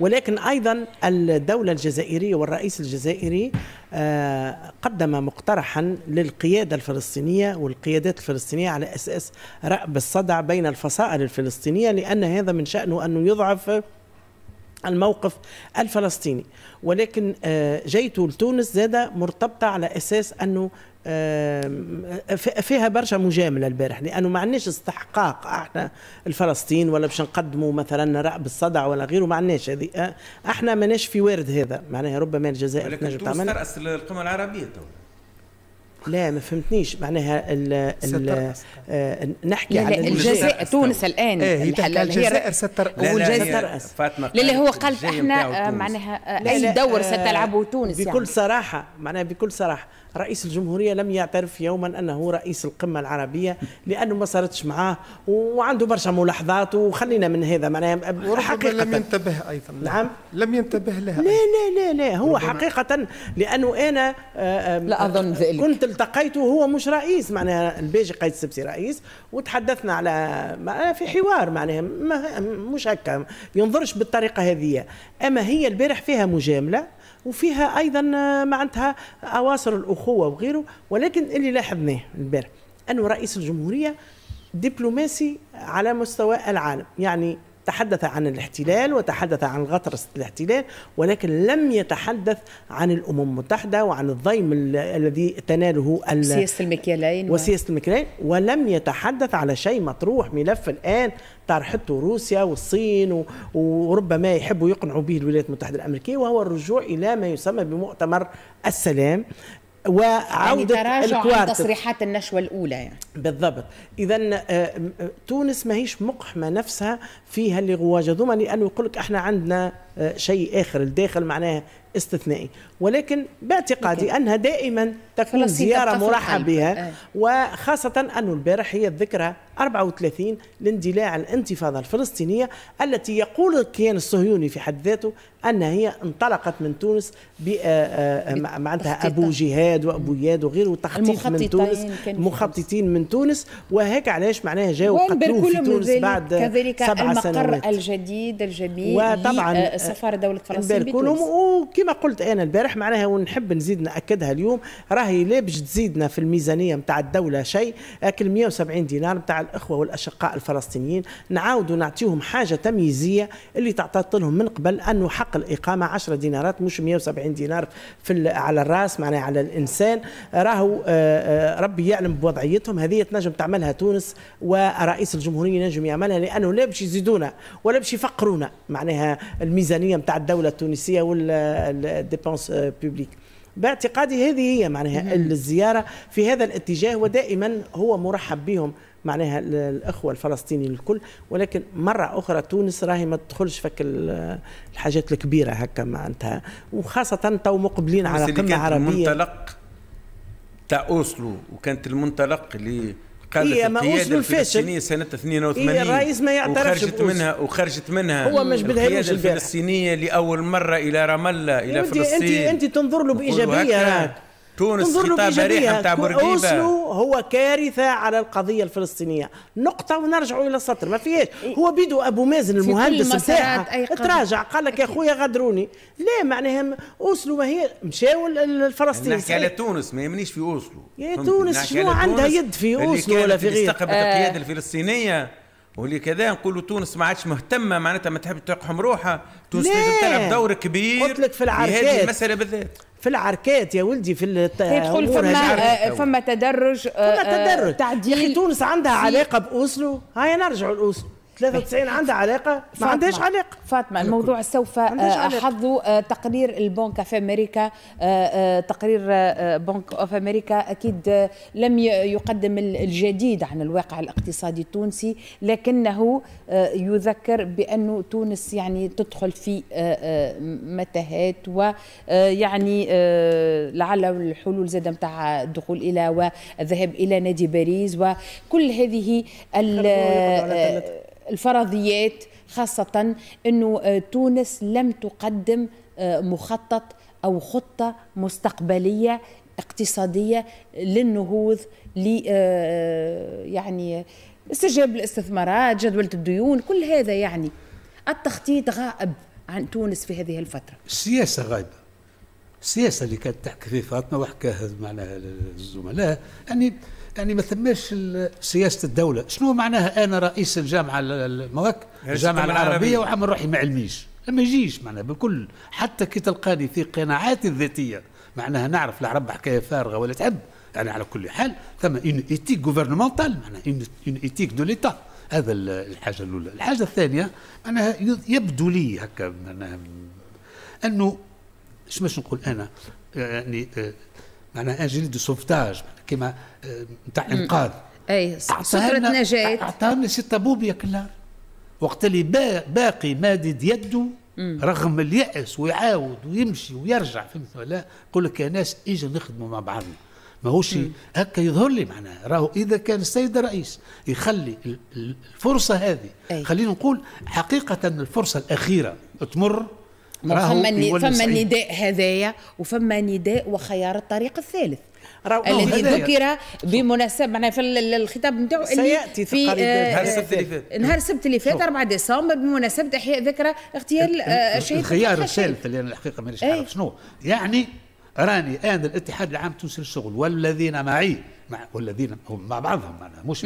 ولكن أيضا الدولة الجزائرية والرئيس الجزائري آه، قدم مقترحا للقيادة الفلسطينية والقيادات الفلسطينية على أساس رأب الصدع بين الفصائل الفلسطينية لأن هذا من شأنه أنه يضعف الموقف الفلسطيني ولكن آه، جيته لتونس زاد مرتبطة على أساس أنه فيها برشا مجامله البارح لانه ما عندناش استحقاق احنا الفلسطين ولا باش نقدموا مثلا رأب الصدع ولا غيره ما عندناش هذه احنا ماناش في وارد هذا معناها ربما الجزائر ولكن ترأس القمه العربيه تو لا ما فهمتنيش معناها ال ال آه، نحكي لا على لا الجزائر تونس الان ايه الجزائر سترأس سترأس فاطمه لا لا هو قال احنا آه، معناها آه، اي دور ستلعبه تونس بكل يعني. صراحه معناها بكل صراحه رئيس الجمهورية لم يعترف يوما أنه رئيس القمة العربية لأنه ما صارتش معاه وعنده برشا ملاحظات وخلينا من هذا معناها حقيقة لم ينتبه أيضا نعم لم ينتبه لها لا لا لا لا هو حقيقة لأنه أنا آه، لا أظن آه، ذلك كنت التقيته وهو مش رئيس معناها الباجي قيد السبسي رئيس وتحدثنا على في حوار معناها مش هكا ينظرش بالطريقة هذه أما هي البارح فيها مجاملة وفيها ايضا آه، معناتها اواصر الاخوه وغيره ولكن اللي لاحظناه البارح انه رئيس الجمهوريه دبلوماسي على مستوى العالم يعني تحدث عن الاحتلال وتحدث عن غطرسة الاحتلال ولكن لم يتحدث عن الأمم المتحدة وعن الضيم الذي تناله سياسة المكيالين وسياسة المكيالين ولم يتحدث على شيء مطروح ملف الآن طرحته روسيا والصين وربما يحبوا يقنعوا به الولايات المتحدة الأمريكية وهو الرجوع إلى ما يسمى بمؤتمر السلام وعودة يعني تراجع تصريحات النشوة الأولى يعني. بالضبط إذا آه، آه، تونس ماهيش مقحمة نفسها فيها اللي ضمن لأنه يقول لك احنا عندنا شيء آخر الداخل معناها استثنائي ولكن باعتقادي أنها دائما تكون زيارة مرحب بها وخاصة أنه البارح هي الذكرى 34 لاندلاع الانتفاضة الفلسطينية التي يقول الكيان الصهيوني في حد ذاته أنها هي انطلقت من تونس آه، آه، معناتها أبو جهاد وابو اياد وغيره تخطيط من تونس مخططين من تونس وهيك علاش معناها جاوا قتلوه في تونس بعد كذلك سبع المقر سنوات. الجديد الجميل وطبعا السفاره دوله فلسطين بتونس وكما قلت انا البارح معناها ونحب نزيد ناكدها اليوم راهي لا باش تزيدنا في الميزانيه نتاع الدوله شيء لكن 170 دينار نتاع الاخوه والاشقاء الفلسطينيين نعاودوا نعطيهم حاجه تمييزيه اللي تعطت لهم من قبل انه حق الاقامه 10 دينارات مش 170 دينار في على الراس معناها على الانسان راهو آه، آه، ربي يعلم بوضعيتهم هذه تنجم تعملها تونس ورئيس الجمهوريه ينجم يعملها لانه لا باش يزيدونا ولا باش يفقرونا معناها الميزانيه الميزانيه نتاع الدوله التونسيه والديبونس بوبليك آه، باعتقادي هذه هي معناها الزياره في هذا الاتجاه ودائما هو مرحب بهم معناها الاخوه الفلسطينيين الكل ولكن مره اخرى تونس راهي ما تدخلش فك الحاجات الكبيره هكا معناتها وخاصه تو مقبلين على قمه عربيه منطلق تاع اوسلو وكانت المنطلق اللي قادت إيه القياده الفلسطينيه سنه 82 إيه الرئيس ما يعترفش وخرجت بقوش. منها وخرجت منها هو مش القياده الفلسطينيه لاول مره الى رام الله الى فلسطين انت انت تنظر له بايجابيه راك تونس خطاب ريحه نتاع بورقيبه اوسلو هو كارثه على القضيه الفلسطينيه نقطه ونرجعوا الى السطر ما فيهاش إيه. هو بيدو ابو مازن المهندس تراجع قال لك يا خويا غدروني لا معناها اوسلو ما هي مشاو الفلسطينيين نحكي على تونس ما يهمنيش في اوسلو يا تونس شنو عندها يد في اوسلو ولا في اللي آه. كانت القياده الفلسطينيه واللي كذا نقولوا تونس ما عادش مهتمه معناتها ما تحبش تقحم روحها تونس لازم تلعب دور كبير قلت لك في العركات في هذه المساله بالذات في العركات يا ولدي في يدخل فما آه، فما تدرج آه، فما تدرج آه، تعديل تونس عندها علاقه باوسلو هاي نرجعوا لاوسلو 93 إيه. عندها علاقه ما عندهاش علاقه فاطمه الموضوع سوف آه، حظه آه، تقرير البنك في امريكا آه، تقرير بنك اوف امريكا اكيد لم يقدم الجديد عن الواقع الاقتصادي التونسي لكنه يذكر بانه تونس يعني تدخل في متاهات ويعني لعل الحلول زاد نتاع الدخول الى والذهاب الى نادي باريس وكل هذه ال الفرضيات خاصة أنه آه، تونس لم تقدم آه، مخطط أو خطة مستقبلية اقتصادية للنهوض ل آه، يعني استجاب الاستثمارات جدولة الديون كل هذا يعني التخطيط غائب عن تونس في هذه الفترة السياسة غائبة السياسة اللي كانت تحكي في فاطمة وحكاها معناها الزملاء يعني يعني ما ثماش سياسه الدوله شنو معناها انا رئيس الجامعه المواك يعني الجامعه العربيه وعمل روحي ما علميش ما يجيش معناها بكل حتى كي تلقاني في قناعاتي الذاتيه معناها نعرف العرب حكايه فارغه ولا تعب يعني على كل حال ثم اون ايتيك غوفرنمونتال معناها اون ايتيك دو ليتا هذا الحاجه الاولى الحاجه الثانيه معناها يبدو لي هكا معناها انه شو باش نقول انا يعني آه، معناها ان جيل دو سوفتاج كيما آه، نتاع انقاذ اي سترة نجاة اعطاني سي طبوب يا كلار وقت اللي باقي مادد يده رغم اليأس ويعاود ويمشي ويرجع فهمت ولا يقول لك يا ناس اجي نخدموا مع بعضنا ماهوش هكا يظهر لي معناها راهو اذا كان السيد الرئيس يخلي الفرصه هذه خلينا نقول حقيقه الفرصه الاخيره تمر فما فما نداء هذايا وفما نداء وخيار الطريق الثالث الذي ذكر بمناسبه معناها في الخطاب نتاعو اللي سياتي في آه، نهار آه، السبت اللي فات نهار السبت اللي فات 4 ديسمبر بمناسبه احياء ذكرى اغتيال آه، الشهيد الخيار الثالث اللي انا الحقيقه مانيش إيه. عارف شنو يعني راني انا الاتحاد العام التونسي للشغل والذين معي مع والذين مع بعضهم معناها مش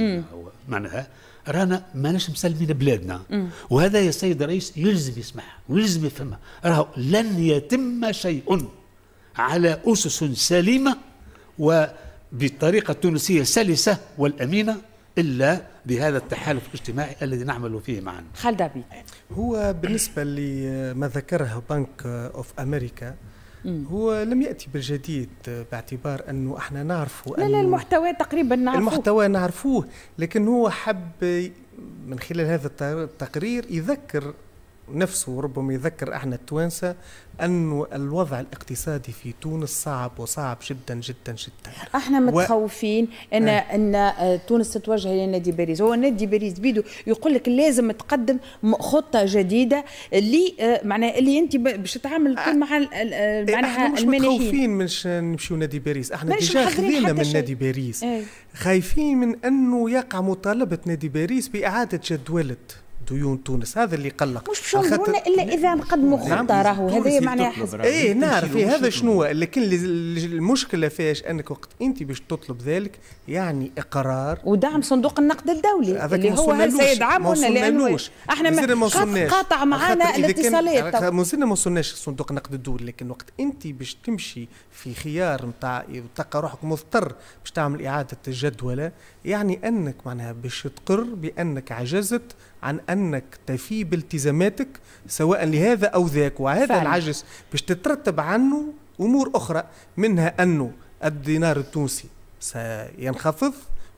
معناها رانا ماناش مسلمين بلادنا مم. وهذا يا سيد الرئيس يلزم يسمعها ويلزم يفهمها راهو لن يتم شيء على أسس سليمة وبطريقة تونسية سلسة والأمينة إلا بهذا التحالف الاجتماعي الذي نعمل فيه معا خالد هو بالنسبة لما ذكره بنك أوف أمريكا هو لم ياتي بالجديد باعتبار انه احنا نعرفه لا لا المحتوى تقريبا نعرفه المحتوى نعرفوه لكن هو حب من خلال هذا التقرير يذكر نفسه ربما يذكر احنا التوانسه أن الوضع الاقتصادي في تونس صعب وصعب جدا جدا جدا احنا متخوفين و... ان آه. ان تونس تتوجه الى نادي باريس هو نادي باريس بيدو يقول لك لازم تقدم خطه جديده اللي آه، معناها اللي انت باش تتعامل اه. مع إيه، معناها مش متخوفين من نمشيو نادي باريس احنا ديجا خذينا من شي. نادي باريس اه. خايفين من انه يقع مطالبه نادي باريس باعاده جدولة ديون تونس هذا اللي قلق مش باش الا اذا نقدموا خطه راهو هذا معناها يعني ايه اي نعرف هذا شنو لكن المشكله فيهاش انك وقت انت باش تطلب ذلك يعني اقرار ودعم صندوق النقد الدولي اللي هو هل سيدعمه لانه احنا ما وصلناش قاطع معنا الاتصالات مازلنا ما وصلناش صندوق النقد الدولي لكن وقت انت باش تمشي في خيار نتاع تلقى روحك مضطر باش تعمل اعاده جدوله يعني انك معناها باش تقر بانك عجزت عن انك تفي بالتزاماتك سواء لهذا او ذاك وهذا فعلا. العجز باش تترتب عنه امور اخرى منها انه الدينار التونسي سينخفض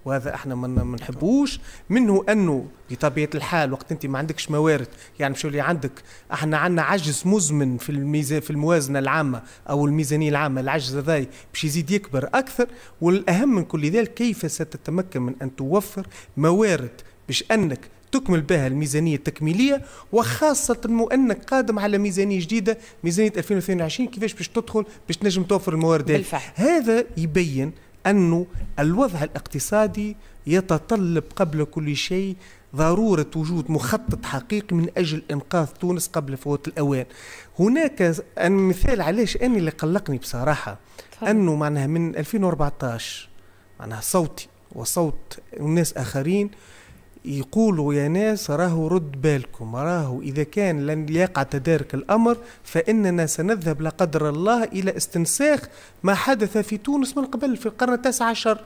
وهذا احنا ما نحبوش منه انه بطبيعه الحال وقت انت ما عندكش موارد يعني مش اللي عندك احنا عندنا عجز مزمن في الميزان في الموازنه العامه او الميزانيه العامه العجز هذا باش يزيد يكبر اكثر والاهم من كل ذلك كيف ستتمكن من ان توفر موارد باش انك تكمل بها الميزانية التكميلية وخاصة أنك قادم على ميزانية جديدة ميزانية 2022 كيفاش باش تدخل باش تنجم توفر الموارد بالفعل. هذا يبين أنه الوضع الاقتصادي يتطلب قبل كل شيء ضرورة وجود مخطط حقيقي من أجل إنقاذ تونس قبل فوات الأوان هناك مثال علاش أنا اللي قلقني بصراحة أنه معناها من 2014 معناها صوتي وصوت الناس آخرين يقولوا يا ناس راهو رد بالكم راهو إذا كان لن يقع تدارك الأمر فإننا سنذهب لا قدر الله إلى استنساخ ما حدث في تونس من قبل في القرن التاسع عشر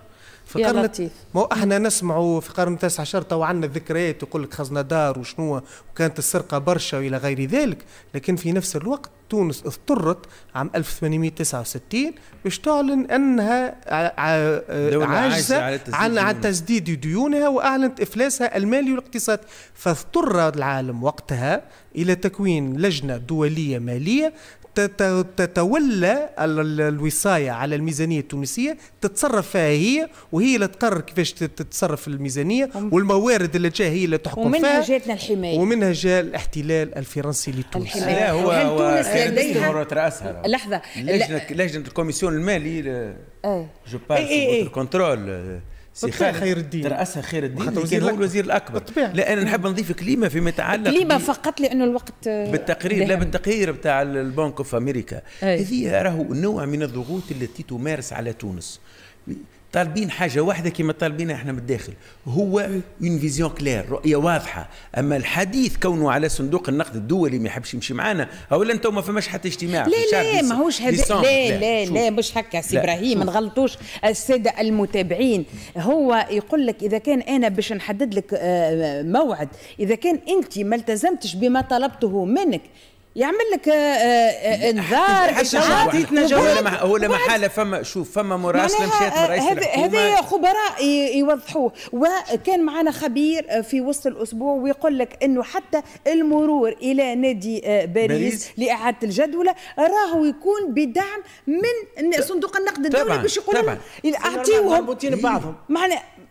في قرن ما احنا نسمعوا في القرن التاسع عشر تو عندنا الذكريات يقول لك خزنه دار وشنو وكانت السرقه برشا والى غير ذلك لكن في نفس الوقت تونس اضطرت عام 1869 باش تعلن انها عاجزه عن عن تسديد ديونها واعلنت افلاسها المالي والاقتصادي فاضطر العالم وقتها الى تكوين لجنه دوليه ماليه تتولى الوصاية على الميزانية التونسية تتصرف فيها هي وهي اللي تقرر كيفاش تتصرف الميزانية والموارد اللي جاية هي اللي تحكم ومنها فيها ومنها جاتنا الحماية ومنها جاء الاحتلال الفرنسي لتونس لا هو, تونس لديها رأسها لحظة لجنة, لجنة الكوميسيون المالي جو باس كنترول سي خير الدين رأسها خير الدين اللي كان هو الوزير الاكبر بالطبيعة. لا انا نحب نضيف كلمه فيما يتعلق كلمه فقط لانه الوقت آه، بالتقرير لا بالتقرير بتاع البنك اوف امريكا هذه راهو نوع من الضغوط التي تمارس على تونس طالبين حاجه واحده كما طالبينها احنا من الداخل هو اون فيزيون كلير رؤيه واضحه اما الحديث كونه على صندوق النقد الدولي ما يحبش يمشي معانا اولا انت ما فماش حتى اجتماع لا لا ماهوش هذا لا لا لا مش هكا سي ابراهيم ما نغلطوش الساده المتابعين هو يقول لك اذا كان انا باش نحدد لك آه، موعد اذا كان انت ما التزمتش بما طلبته منك يعمل لك آه، آه، آه، انذار هو لما هو لما حاله فما شوف فما مراسله مشات من رئيس هذا خبراء يوضحوه وكان معنا خبير في وسط الاسبوع ويقول لك انه حتى المرور الى نادي باريس, لاعاده الجدوله راهو يكون بدعم من صندوق النقد الدولي باش يقولوا اعطيوهم مربوطين ببعضهم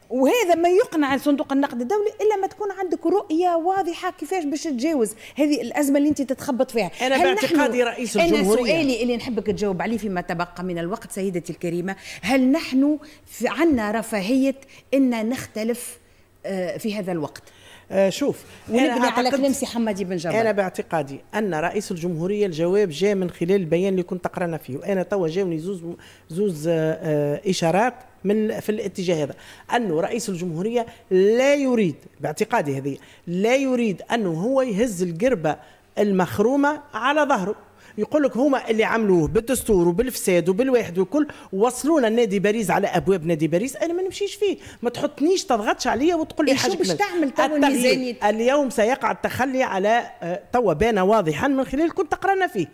وهذا ما يقنع صندوق النقد الدولي الا ما تكون عندك رؤيه واضحه كيفاش باش تتجاوز هذه الازمه اللي انت تتخبط فيها انا باعتقادي رئيس الجمهوريه انا سؤالي اللي نحبك تجاوب عليه فيما تبقى من الوقت سيدتي الكريمه هل نحن عندنا رفاهيه ان نختلف آه، في هذا الوقت آه، شوف ونبني على كلام سي حمادي بن جبل انا باعتقادي ان رئيس الجمهوريه الجواب جاء من خلال البيان اللي كنت قرانا فيه وانا توا جاوني زوز زوز آه، آه، اشارات من في الاتجاه هذا انه رئيس الجمهوريه لا يريد باعتقادي هذه لا يريد انه هو يهز القربه المخرومه على ظهره يقول لك هما اللي عملوه بالدستور وبالفساد وبالواحد وكل وصلونا نادي باريس على ابواب نادي باريس انا ما نمشيش فيه ما تحطنيش تضغطش عليا وتقول لي حاجه باش تعمل اليوم سيقع التخلي على آه، توا بان واضحا من خلال كنت قرانا فيه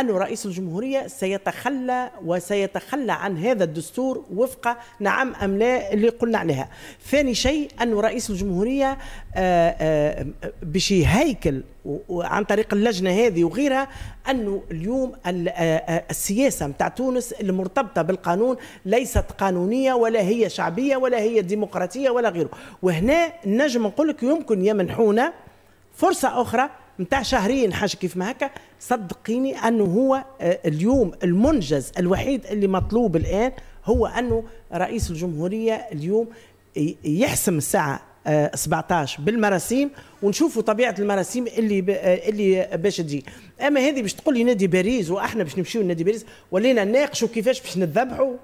انه رئيس الجمهوريه سيتخلى وسيتخلى عن هذا الدستور وفق نعم ام لا اللي قلنا عليها ثاني شيء انه رئيس الجمهوريه آه، آه، باش يهيكل عن طريق اللجنه هذه وغيرها انه لانه اليوم السياسه نتاع تونس المرتبطه بالقانون ليست قانونيه ولا هي شعبيه ولا هي ديمقراطيه ولا غيره وهنا نجم نقول لك يمكن يمنحونا فرصه اخرى نتاع شهرين حاجه كيف ما هكا صدقيني انه هو اليوم المنجز الوحيد اللي مطلوب الان هو انه رئيس الجمهوريه اليوم يحسم الساعه 17 بالمراسيم ونشوفوا طبيعه المراسيم اللي ب... اللي باش تجي اما هذه باش تقول لي نادي باريس واحنا باش نمشيو لنادي باريس ولينا نناقشوا كيفاش باش نذبحوا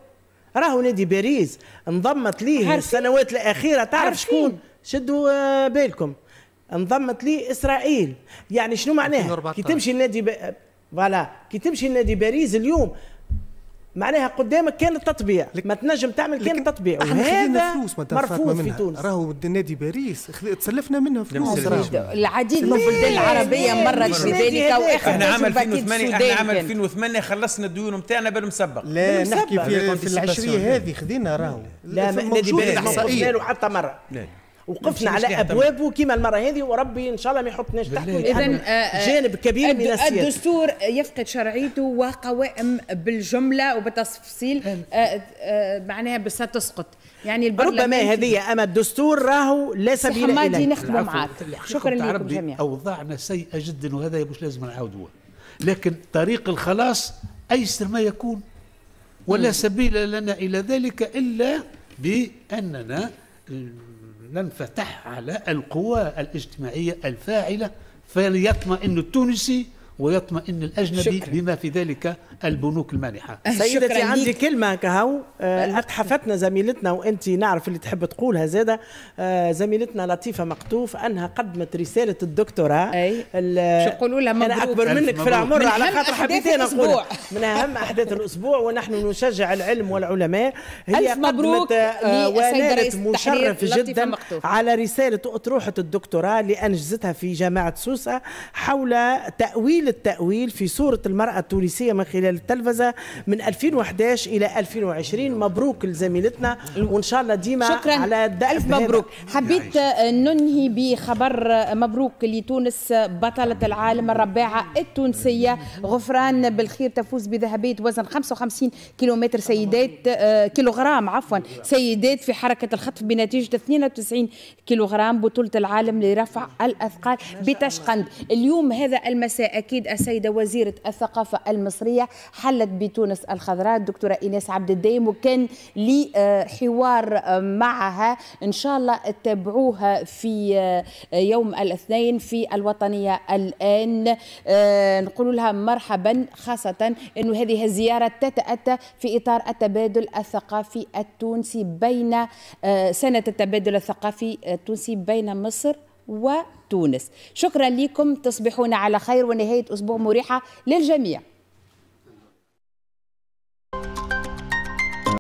راهو نادي باريس انضمت ليه السنوات الاخيره تعرف شكون شدوا بالكم انضمت ليه اسرائيل يعني شنو معناها كي تمشي لنادي ب... فوالا كي تمشي لنادي باريس اليوم معناها قدامك كان التطبيع ما تنجم تعمل كان التطبيع وهذا فلوس مرفوض في تونس راهو نادي باريس تسلفنا منها فلوس العديد من البلدان العربيه مرت بذلك واخر احنا عام 2008 احنا عام 2008 خلصنا الديون نتاعنا بالمسبق لا نحكي في العشريه هذه خذينا راهو لا نادي باريس ما حتى مره وقفنا على ابوابه كما المره هذه وربي ان شاء الله ما يحطناش تحت اذا آه، آه، جانب كبير من السياسه الدستور يفقد شرعيته وقوائم بالجمله وبالتفصيل آه، معناها بس تسقط يعني ربما هذه اما الدستور راهو لا سبيل اليه نخدموا معاك شكرا لكم جميعا اوضاعنا سيئه جدا وهذا مش لازم نعاودوه لكن طريق الخلاص ايسر ما يكون ولا سبيل لنا الى ذلك الا باننا ننفتح على القوى الاجتماعية الفاعلة فليطمئن التونسي ويطمئن الأجنبي شكرا. بما في ذلك البنوك المانحة أه، سيدتي عندي ليك. كلمة كهو أه، أه. أتحفتنا زميلتنا وأنت نعرف اللي تحب تقولها زادة زميلتنا لطيفة مقطوف أنها قدمت رسالة الدكتوراه أي شو لها أنا أكبر منك في العمر من على خاطر حبيت أنا من أهم أحداث الأسبوع ونحن نشجع العلم والعلماء هي ألف مبروك قدمت مشرف جدا مقتوف. على رسالة أطروحة الدكتوراه اللي أنجزتها في جامعة سوسة حول تأويل تمثيل التأويل في صورة المرأة التونسية من خلال التلفزة من 2011 إلى 2020 مبروك لزميلتنا وإن شاء الله ديما شكرا على ألف مبروك حبيت ننهي بخبر مبروك لتونس بطلة العالم الرباعة التونسية غفران بالخير تفوز بذهبية وزن 55 كيلومتر سيدات آه، كيلوغرام عفوا سيدات في حركة الخطف بنتيجة 92 كيلوغرام بطولة العالم لرفع الأثقال بتشقند اليوم هذا المساء أكيد اكيد السيدة وزيرة الثقافة المصرية حلت بتونس الخضراء الدكتورة إيناس عبد الدايم وكان لي آه، حوار آه، معها إن شاء الله تتابعوها في آه، يوم الاثنين في الوطنية الآن نقول لها مرحبا خاصة أنه هذه الزيارة تتأتى في إطار التبادل الثقافي التونسي بين سنة التبادل الثقافي التونسي بين مصر وتونس شكرا لكم تصبحون على خير ونهاية أسبوع مريحة للجميع